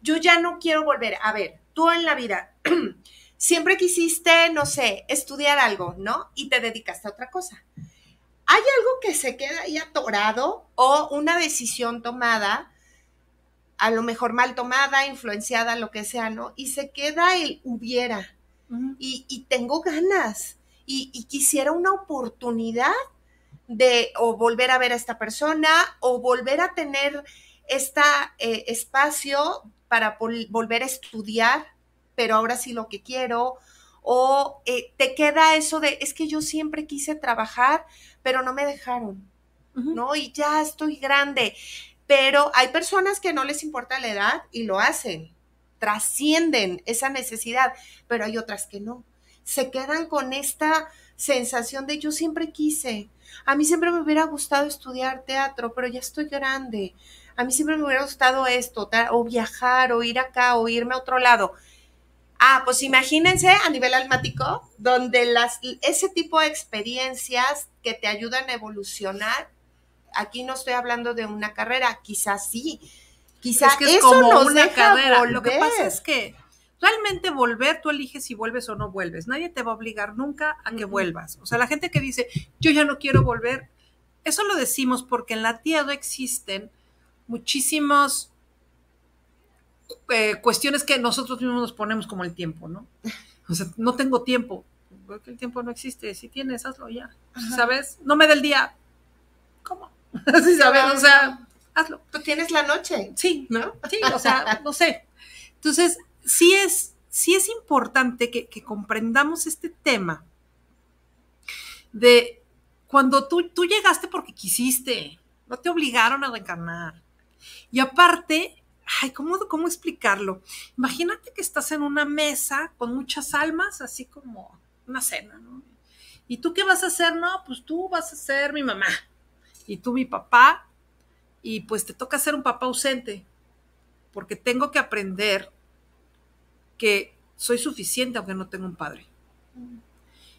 yo ya no quiero volver. A ver, tú en la vida <clears throat> siempre quisiste, no sé, estudiar algo, ¿no? Y te dedicaste a otra cosa. ¿Hay algo que se queda ahí atorado o una decisión tomada, a lo mejor mal tomada, influenciada, lo que sea, ¿no? Y se queda el hubiera. y, tengo ganas y, y quisiera una oportunidad de o volver a ver a esta persona o volver a tener este espacio para volver a estudiar, pero ahora sí lo que quiero, o eh, te queda eso de, es que yo siempre quise trabajar, pero no me dejaron, ¿no? Y ya estoy grande, pero hay personas que no les importa la edad y lo hacen, trascienden esa necesidad, pero hay otras que no. Se quedan con esta sensación de yo siempre quise. A mí siempre me hubiera gustado estudiar teatro, pero ya estoy grande a mí siempre me hubiera gustado esto, o viajar, o ir acá, o irme a otro lado. Ah, pues imagínense a nivel almático, donde las, ese tipo de experiencias que te ayudan a evolucionar, aquí no estoy hablando de una carrera, quizás sí, quizás que es como una carrera. Lo que pasa es que realmente volver, tú eliges si vuelves o no vuelves. Nadie te va a obligar nunca a que vuelvas. O sea, la gente que dice, yo ya no quiero volver, eso lo decimos porque en la tierra existen muchísimas eh, cuestiones que nosotros mismos nos ponemos como el tiempo, ¿no? O sea, no tengo tiempo, que el tiempo no existe, si tienes, hazlo ya, ¿sabes? No me el día, ¿cómo? Así, <laughs> ¿Sabes? O sea, hazlo. Tú tienes la noche. Sí, ¿no? Sí, o sea, no sé. Entonces, sí es, sí es importante que, comprendamos este tema de cuando tú, tú llegaste porque quisiste, no te obligaron a reencarnar. Y aparte, ay, ¿cómo, ¿cómo explicarlo? Imagínate que estás en una mesa con muchas almas, así como una cena, ¿Y tú qué vas a hacer? No, pues tú vas a ser mi mamá y tú mi papá, y pues te toca ser un papá ausente, porque tengo que aprender que soy suficiente aunque no tenga un padre.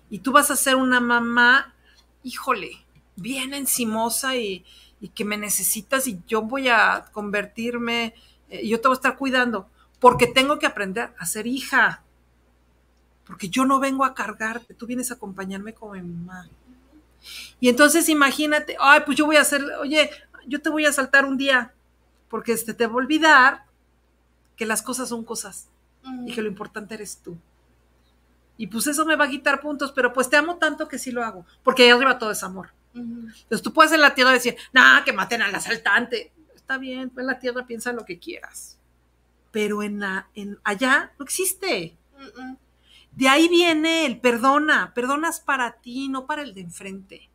Y tú vas a ser una mamá, híjole, bien encimosa y, y que me necesitas y yo voy a convertirme, eh, yo te voy a estar cuidando, porque tengo que aprender a ser hija, porque yo no vengo a cargarte, tú vienes a acompañarme como mi mamá. Y entonces imagínate, ay, pues yo voy a hacer, oye, yo te voy a saltar un día, porque este, te va a olvidar que las cosas son cosas y que lo importante eres tú. Y pues eso me va a quitar puntos, pero pues te amo tanto que sí lo hago, porque ahí arriba todo es amor. Entonces tú puedes en la tierra decir, nada que maten al asaltante. Está bien, en la tierra piensa lo que quieras. Pero en, la, en allá no existe. De ahí viene el perdona, perdonas para ti, no para el de enfrente.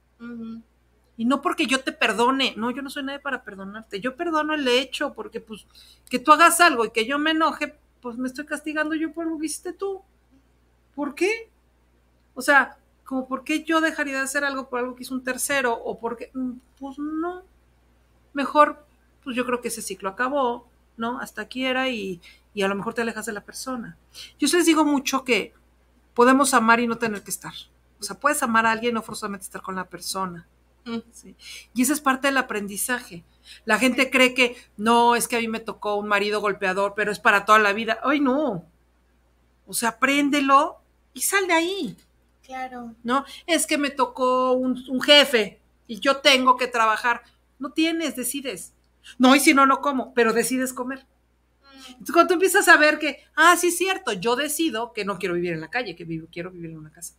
Y no porque yo te perdone, no, yo no soy nadie para perdonarte. Yo perdono el hecho, porque pues que tú hagas algo y que yo me enoje, pues me estoy castigando yo por lo que hiciste tú. ¿Por qué? O sea, como por qué yo dejaría de hacer algo por algo que hizo un tercero o porque mm, pues no mejor pues yo creo que ese ciclo acabó no hasta aquí era y, a lo mejor te alejas de la persona yo les digo mucho que podemos amar y no tener que estar o sea puedes amar a alguien no forzosamente estar con la persona mm. y esa es parte del aprendizaje la gente cree que no es que a mí me tocó un marido golpeador pero es para toda la vida ay no o sea apréndelo y sal de ahí Claro. ¿No? Es que me tocó un, jefe y yo tengo que trabajar. No tienes, decides. No, y si no, no como, pero decides comer. Mm. Entonces, cuando tú empiezas a ver que, ah, sí es cierto, yo decido que no quiero vivir en la calle, que vivo, quiero vivir en una casa.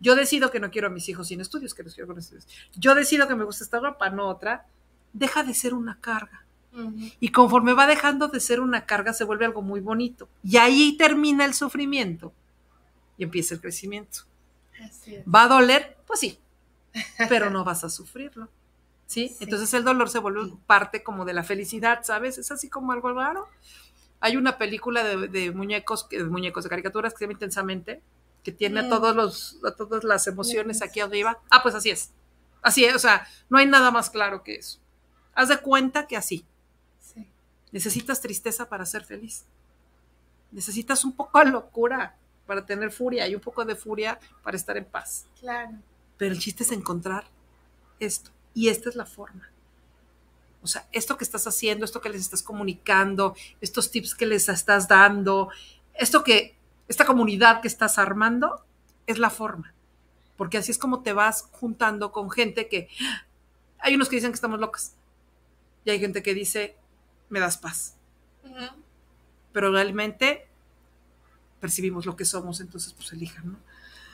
Yo decido que no quiero a mis hijos sin estudios, que los quiero con estudios. Yo decido que me gusta esta ropa, no otra. Deja de ser una carga. Y conforme va dejando de ser una carga, se vuelve algo muy bonito. Y ahí termina el sufrimiento y empieza el crecimiento. ¿Va a doler? Pues sí, <laughs> pero no vas a sufrirlo. ¿sí? Entonces el dolor se vuelve parte como de la felicidad, ¿sabes? Es así como algo raro. Hay una película de, muñecos, de muñecos de caricaturas que se llama Intensamente, que tiene a todos los, a todas las emociones aquí arriba. Ah, pues así es. Así es, o sea, no hay nada más claro que eso. Haz de cuenta que así. Necesitas tristeza para ser feliz. Necesitas un poco de locura para tener furia hay un poco de furia para estar en paz. Claro. Pero el chiste es encontrar esto. Y esta es la forma. O sea, esto que estás haciendo, esto que les estás comunicando, estos tips que les estás dando, esto que, esta comunidad que estás armando, es la forma. Porque así es como te vas juntando con gente que, ¡Ah! hay unos que dicen que estamos locas. Y hay gente que dice, me das paz. Pero realmente percibimos lo que somos, entonces pues elijan, ¿no?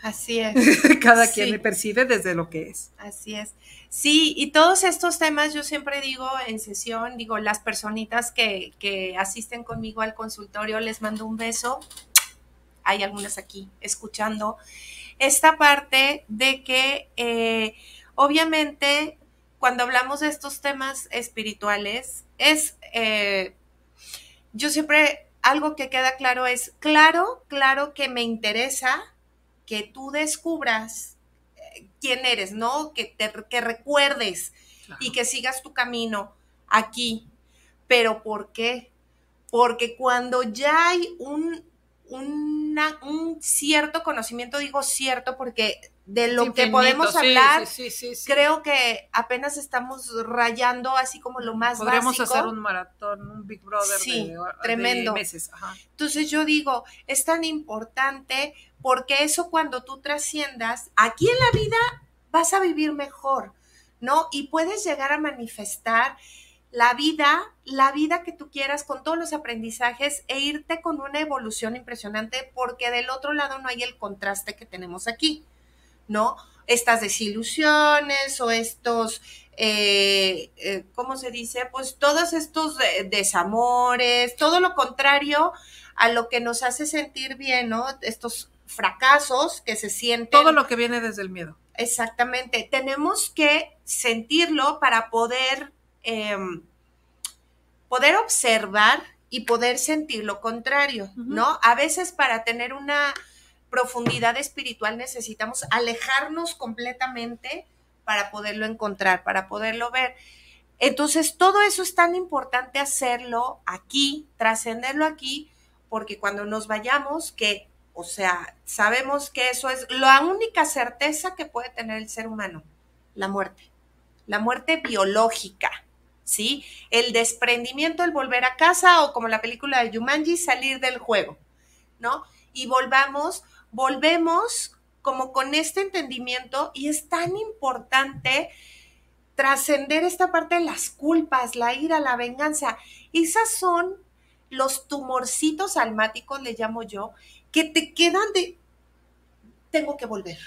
Así es. <laughs> Cada quien le percibe desde lo que es. Así es. Sí, y todos estos temas yo siempre digo en sesión, digo, las personitas que, asisten conmigo al consultorio, les mando un beso. Hay algunas aquí escuchando. Esta parte de que eh, obviamente cuando hablamos de estos temas espirituales es, eh, yo siempre algo que queda claro es, claro, claro que me interesa que tú descubras eh, quién eres, ¿no? Que, te, que recuerdes y que sigas tu camino aquí. Pero ¿por qué? Porque cuando ya hay un, un cierto conocimiento, digo cierto porque de lo que podemos hablar, creo que apenas estamos rayando así como lo más Podríamos hacer un maratón, un Big Brother tremendo. meses. Entonces yo digo, es tan importante porque eso cuando tú trasciendas, aquí en la vida vas a vivir mejor, ¿no? Y puedes llegar a manifestar la vida, la vida que tú quieras con todos los aprendizajes e irte con una evolución impresionante porque del otro lado no hay el contraste que tenemos aquí. ¿no? Estas desilusiones o estos, eh, eh, ¿cómo se dice? Pues todos estos desamores, todo lo contrario a lo que nos hace sentir bien, ¿no? Estos fracasos que se sienten. Todo lo que viene desde el miedo. Exactamente. Tenemos que sentirlo para poder, em, poder observar y poder sentir lo contrario, ¿no? A veces para tener una profundidad espiritual necesitamos alejarnos completamente para poderlo encontrar, para poderlo ver. Entonces, todo eso es tan importante hacerlo aquí, trascenderlo aquí, porque cuando nos vayamos, que, o sea, sabemos que eso es la única certeza que puede tener el ser humano, la muerte, la muerte biológica, ¿sí? El desprendimiento, el volver a casa o como la película de Jumanji, salir del juego, ¿no? Y volvamos volvemos como con este entendimiento y es tan importante trascender esta parte de las culpas, la ira, la venganza. Esas son los tumorcitos almáticos, le llamo yo, que te quedan de, tengo que volver.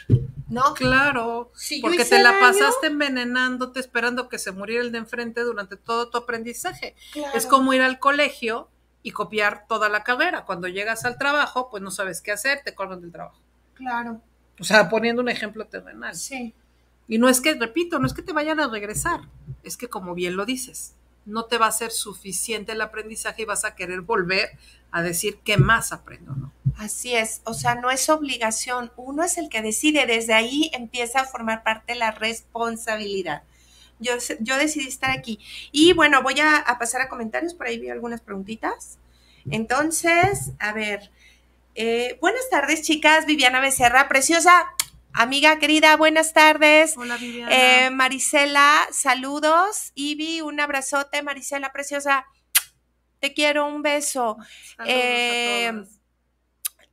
¿No? Claro, porque te la pasaste envenenándote, esperando que se muriera el de enfrente durante todo tu aprendizaje. Es como ir al colegio y copiar toda la carrera. Cuando llegas al trabajo, pues no sabes qué hacer, te corren del trabajo. Claro. O sea, poniendo un ejemplo terrenal. Sí. Y no es que, repito, no es que te vayan a regresar, es que como bien lo dices, no te va a ser suficiente el aprendizaje y vas a querer volver a decir qué más aprendo, ¿no? Así es, o sea, no es obligación, uno es el que decide, desde ahí empieza a formar parte la responsabilidad yo, decidí estar aquí. Y bueno, voy a, pasar a comentarios, por ahí vi algunas preguntitas. Entonces, a ver. Eh, buenas tardes, chicas. Viviana Becerra, preciosa. Amiga querida, buenas tardes. Hola, Viviana. Eh, Marisela, saludos. Ivi, un abrazote. Marisela, preciosa. Te quiero, un beso. Eh,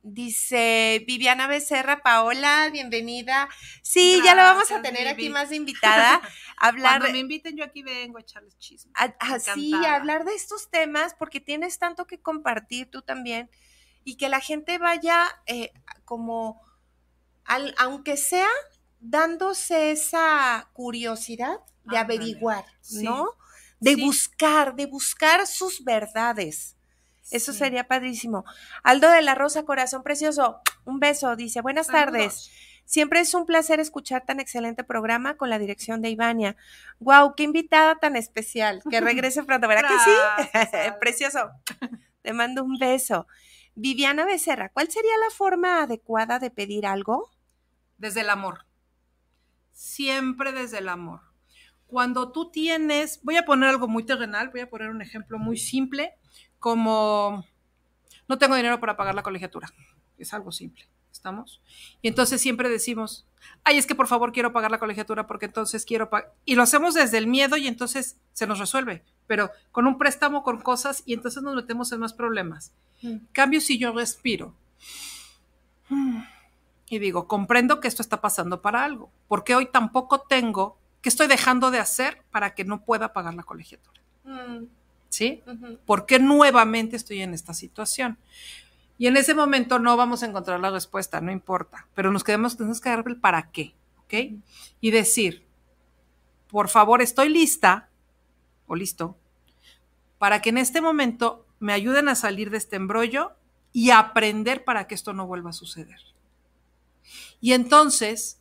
Dice Viviana Becerra, Paola, bienvenida. Sí, ya la vamos a tener aquí más invitada. Cuando me inviten, yo aquí vengo a echarles chismes. Así, ah, ah, a hablar de estos temas, porque tienes tanto que compartir tú también. Y que la gente vaya eh, como, al, aunque sea, dándose esa curiosidad de averiguar, ¿no? De buscar, de buscar sus verdades eso sería padrísimo. Aldo de la Rosa, corazón precioso, un beso, dice, buenas tardes. Siempre es un placer escuchar tan excelente programa con la dirección de Ivania. ¡Wow! ¡Qué invitada tan especial! Que regrese pronto, ¿verdad que sí? <laughs> Precioso. Te mando un beso. Viviana Becerra, ¿cuál sería la forma adecuada de pedir algo? Desde el amor. Siempre desde el amor. Cuando tú tienes, voy a poner algo muy terrenal, voy a poner un ejemplo muy simple como no tengo dinero para pagar la colegiatura. Es algo simple, ¿estamos? Y entonces siempre decimos, ay, es que por favor quiero pagar la colegiatura porque entonces quiero pagar. Y lo hacemos desde el miedo y entonces se nos resuelve, pero con un préstamo, con cosas, y entonces nos metemos en más problemas. Mm. Cambio si yo respiro. Mm, y digo, comprendo que esto está pasando para algo, porque hoy tampoco tengo, ¿qué estoy dejando de hacer para que no pueda pagar la colegiatura. Mm. ¿sí? ¿Por qué nuevamente estoy en esta situación? Y en ese momento no vamos a encontrar la respuesta, no importa, pero nos quedamos, tenemos que darle el para qué, ¿ok? Y decir, por favor, estoy lista o listo para que en este momento me ayuden a salir de este embrollo y aprender para que esto no vuelva a suceder. Y entonces,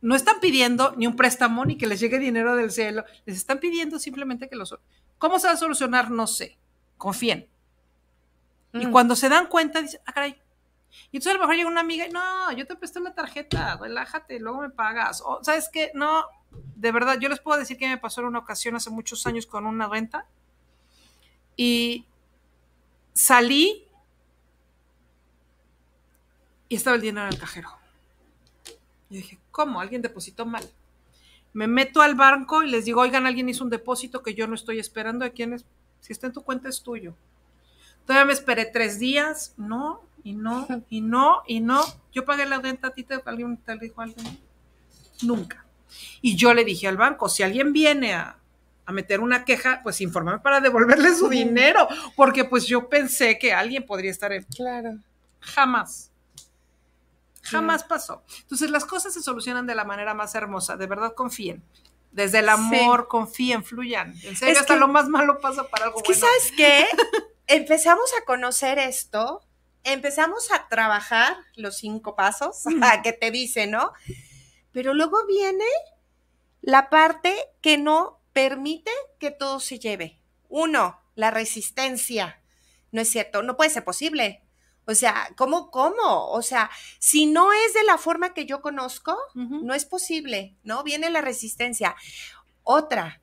no están pidiendo ni un préstamo ni que les llegue dinero del cielo, les están pidiendo simplemente que los ¿Cómo se va a solucionar? No sé. Confíen. Y mm. cuando se dan cuenta, dicen, ah, caray. Y entonces a lo mejor llega una amiga y no, yo te presté una tarjeta, relájate, luego me pagas. O, ¿sabes qué? No, de verdad, yo les puedo decir que me pasó en una ocasión hace muchos años con una renta y salí y estaba el dinero en el cajero. Y dije, ¿cómo? Alguien depositó mal me meto al banco y les digo, oigan, alguien hizo un depósito que yo no estoy esperando, ¿a quién es? Si está en tu cuenta es tuyo. Todavía me esperé tres días, no, y no, <laughs> y no, y no. Yo pagué la renta, a ti te, alguien te dijo alguien? nunca. Y yo le dije al banco, si alguien viene a, meter una queja, pues informame para devolverle su dinero, porque pues yo pensé que alguien podría estar... En... Claro. Jamás. Jamás pasó. Entonces las cosas se solucionan de la manera más hermosa, de verdad confíen. Desde el amor, confíen, fluyan. En serio, hasta lo más malo pasa para algo es que ¿Sabes qué? <laughs> Empezamos a conocer esto, empezamos a trabajar los cinco pasos ¿a <laughs> mm. que te dice, ¿no? Pero luego viene la parte que no permite que todo se lleve. Uno, la resistencia. No es cierto, no puede ser posible. O sea, ¿cómo, cómo? O sea, si no es de la forma que yo conozco, no es posible, ¿no? Viene la resistencia. Otra,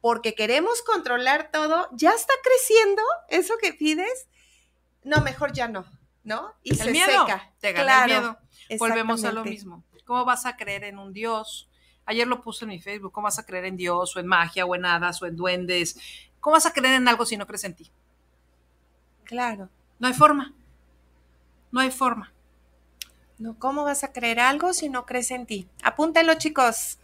porque queremos controlar todo, ya está creciendo eso que pides. No, mejor ya no, ¿no? Y se miedo, seca. Te gana miedo. Volvemos a lo mismo. ¿Cómo vas a creer en un Dios? Ayer lo puse en mi Facebook, ¿cómo vas a creer en Dios o en magia o en hadas o en duendes? ¿Cómo vas a creer en algo si no crees en ti? Claro. No hay forma. No hay forma. No, ¿cómo vas a creer algo si no crees en ti? Apúntalo, chicos,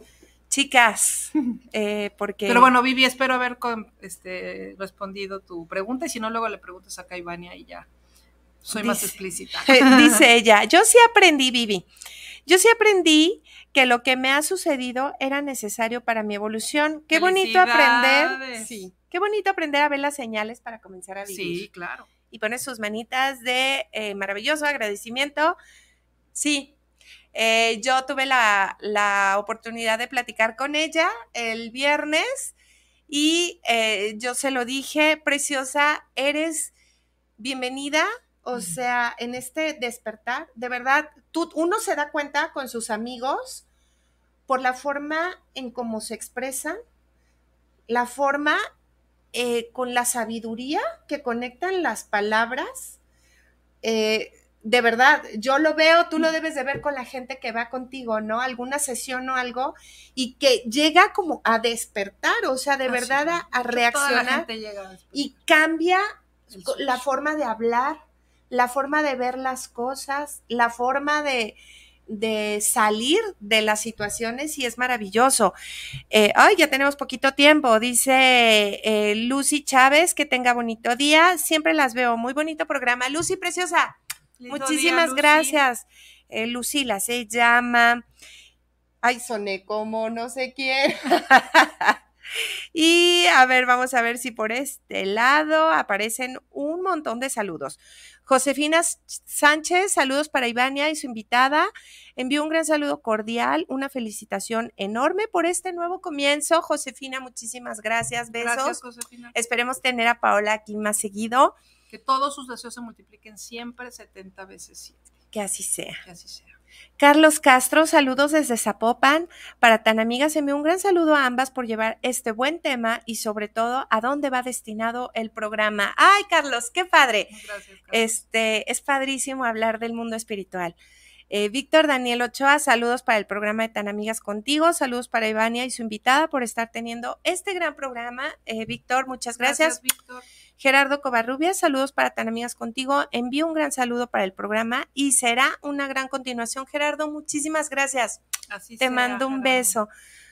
chicas, <laughs> eh, porque... Pero bueno, Vivi, espero haber este, respondido tu pregunta y si no, luego le preguntas a Caivania y ya soy más explícita. <laughs> dice ella, yo sí aprendí, Vivi, yo sí aprendí que lo que me ha sucedido era necesario para mi evolución. Qué bonito aprender. Sí. Qué bonito aprender a ver las señales para comenzar a vivir. Sí, claro y pone sus manitas de eh, maravilloso agradecimiento. Sí, eh, yo tuve la, oportunidad de platicar con ella el viernes y eh, yo se lo dije, preciosa, eres bienvenida, o sea, en este despertar, de verdad, tú, uno se da cuenta con sus amigos por la forma en cómo se expresan, la forma eh, con la sabiduría que conectan las palabras. Eh, de verdad, yo lo veo, tú lo debes de ver con la gente que va contigo, ¿no? Alguna sesión o algo, y que llega como a despertar, o sea, de verdad a, reaccionar y cambia la forma de hablar, la forma de ver las cosas, la forma de, de salir de las situaciones y es maravilloso. Eh, ay, ya tenemos poquito tiempo, dice eh, Lucy Chávez, que tenga bonito día, siempre las veo, muy bonito programa. Lucy, preciosa, muchísimas gracias. Eh, Lucy Lucila se llama. Ay, soné como no sé quién. <laughs> Y a ver, vamos a ver si por este lado aparecen un montón de saludos. Josefina Sánchez, saludos para Ivania y su invitada. Envío un gran saludo cordial, una felicitación enorme por este nuevo comienzo. Josefina, muchísimas gracias. Besos. Gracias, Josefina. Esperemos tener a Paola aquí más seguido. Que todos sus deseos se multipliquen siempre 70 veces 7. Que así sea. Que así sea. Carlos Castro, saludos desde Zapopan. Para tan amigas, envío un gran saludo a ambas por llevar este buen tema y sobre todo a dónde va destinado el programa. Ay, Carlos, qué padre. Este es padrísimo hablar del mundo espiritual. Eh, Víctor Daniel Ochoa, saludos para el programa de Tan Amigas Contigo, saludos para Ivania y su invitada por estar teniendo este gran programa. Eh, Víctor, muchas gracias. Víctor. Gerardo Covarrubias, saludos para Tan Amigas Contigo. Envío un gran saludo para el programa y será una gran continuación. Gerardo, muchísimas gracias. Así Te mando un beso.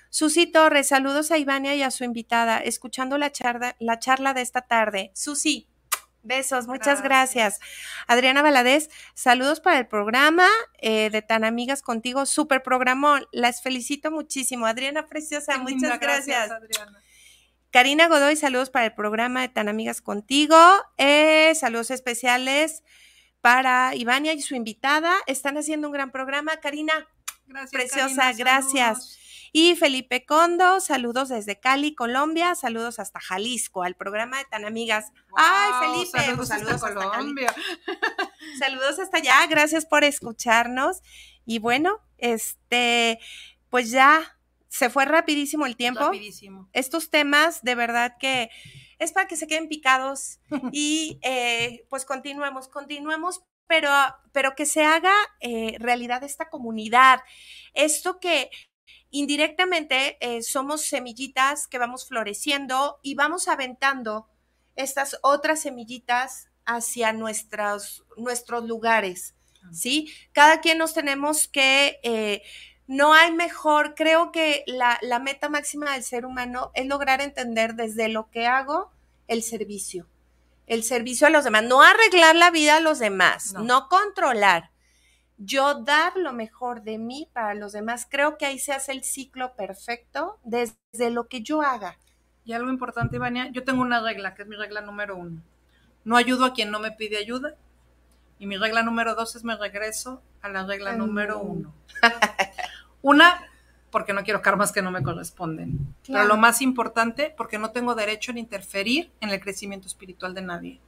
Susi Torres, saludos a Ivania y a su invitada, escuchando la charla, la charla de esta tarde. Susi, Besos, muchas gracias. Adriana Valadez, saludos para el programa eh, de Tan Amigas Contigo, super programón. Las felicito muchísimo. Adriana, preciosa, muchas gracias. Karina Godoy, saludos para el programa de Tan Amigas Contigo. Eh, saludos especiales para Ivania y su invitada. Están haciendo un gran programa. Karina, gracias, preciosa, gracias. Y Felipe Condo, saludos desde Cali, Colombia, saludos hasta Jalisco, al programa de Tan Amigas. Ay, Felipe, pues, saludos, hasta, Colombia. <laughs> saludos hasta allá, gracias por escucharnos. Y bueno, este, pues ya se fue rapidísimo el tiempo. Rapidísimo. Estos temas, de verdad que es para que se queden picados <laughs> y eh, pues continuemos, continuemos, pero, pero que se haga eh, realidad esta comunidad. Esto que indirectamente eh, somos semillitas que vamos floreciendo y vamos aventando estas otras semillitas hacia nuestros, nuestros lugares, ah. ¿sí? Cada quien nos tenemos que, eh, no hay mejor, creo que la, meta máxima del ser humano es lograr entender desde lo que hago el servicio, el servicio a los demás, no arreglar la vida a los demás, no controlar, yo dar lo mejor de mí para los demás. Creo que ahí se hace el ciclo perfecto desde lo que yo haga. Y algo importante, Ivania, yo tengo una regla, que es mi regla número uno. No ayudo a quien no me pide ayuda. Y mi regla número dos es me regreso a la regla número uno. una, porque no quiero karmas que no me corresponden. Pero lo más importante, porque no tengo derecho a interferir en el crecimiento espiritual de nadie.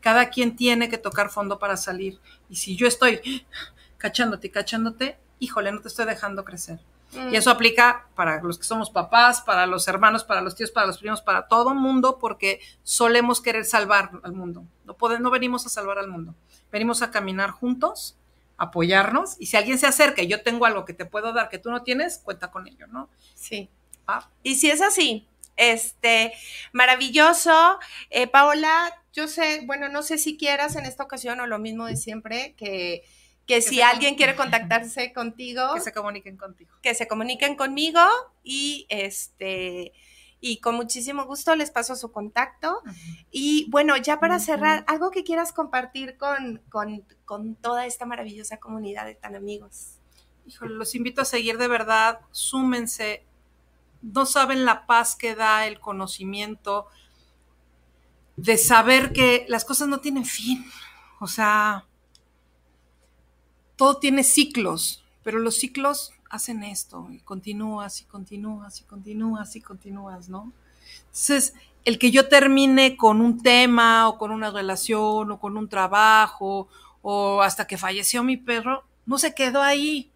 Cada quien tiene que tocar fondo para salir. Y si yo estoy cachándote cachándote, híjole, no te estoy dejando crecer. Y eso mm. aplica para los que somos papás, para los hermanos, para los tíos, para los primos, para todo mundo, porque solemos querer salvar al mundo. No, no venimos a salvar al mundo. Venimos a caminar juntos, apoyarnos, y si alguien se acerca y yo tengo algo que te puedo dar que tú no tienes, cuenta con ello, ¿no? Sí. Ah. Y si es así, este, maravilloso. Eh, Paola, yo sé, bueno, no sé si quieras en esta ocasión o lo mismo de siempre, que, si alguien quiere contactarse contigo. Que se comuniquen contigo. Que se comuniquen conmigo y este y con muchísimo gusto les paso su contacto. Y bueno, ya para cerrar, algo que quieras compartir con, con, con toda esta maravillosa comunidad de tan amigos. Híjole, los invito a seguir de verdad, súmense. No saben la paz que da el conocimiento, de saber que las cosas no tienen fin. O sea, todo tiene ciclos, pero los ciclos hacen esto y continúas y continúas y continúas y continúas, ¿no? Entonces, el que yo termine con un tema o con una relación o con un trabajo o hasta que falleció mi perro, no se quedó ahí,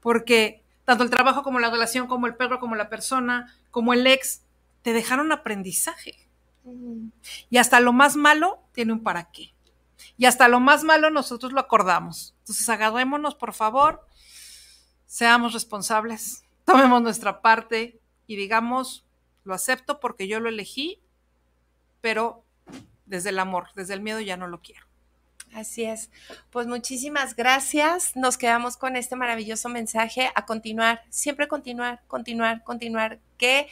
porque tanto el trabajo como la relación, como el perro, como la persona, como el ex, te dejaron aprendizaje. Y hasta lo más malo tiene un para qué. Y hasta lo más malo nosotros lo acordamos. Entonces agarrémonos, por favor, seamos responsables, tomemos nuestra parte y digamos, lo acepto porque yo lo elegí, pero desde el amor, desde el miedo ya no lo quiero. Así es. Pues muchísimas gracias. Nos quedamos con este maravilloso mensaje a continuar, siempre continuar, continuar, continuar, que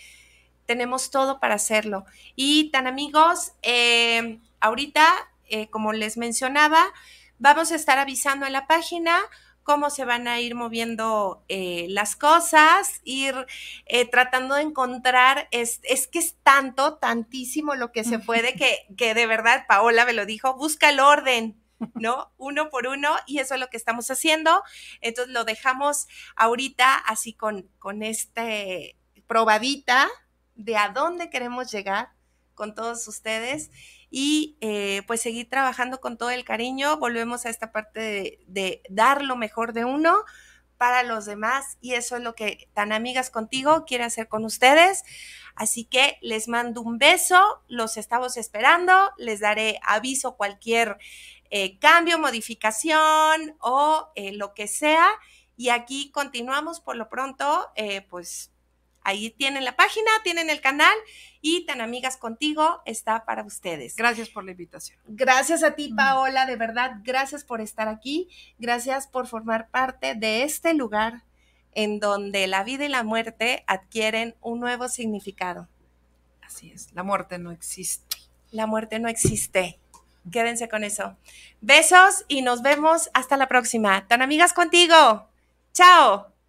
tenemos todo para hacerlo. Y tan amigos, eh, ahorita, eh, como les mencionaba, vamos a estar avisando en la página cómo se van a ir moviendo eh, las cosas, ir tratando de encontrar, es, que es tanto, tantísimo lo que se puede, que, que de verdad, Paola me lo dijo, busca el orden. ¿No? Uno por uno, y eso es lo que estamos haciendo. Entonces lo dejamos ahorita así con, con este probadita de a dónde queremos llegar con todos ustedes y eh, pues seguir trabajando con todo el cariño. Volvemos a esta parte de, dar lo mejor de uno para los demás y eso es lo que tan amigas contigo quiere hacer con ustedes. Así que les mando un beso, los estamos esperando, les daré aviso cualquier eh, cambio, modificación o eh, lo que sea. Y aquí continuamos por lo pronto, pues Ahí tienen la página, tienen el canal y Tan Amigas Contigo está para ustedes. Gracias por la invitación. Gracias a ti, mm. Paola, de verdad, gracias por estar aquí, gracias por formar parte de este lugar en donde la vida y la muerte adquieren un nuevo significado. Así es, la muerte no existe. La muerte no existe. Quédense con eso. Besos y nos vemos hasta la próxima. Tan Amigas Contigo. Chao.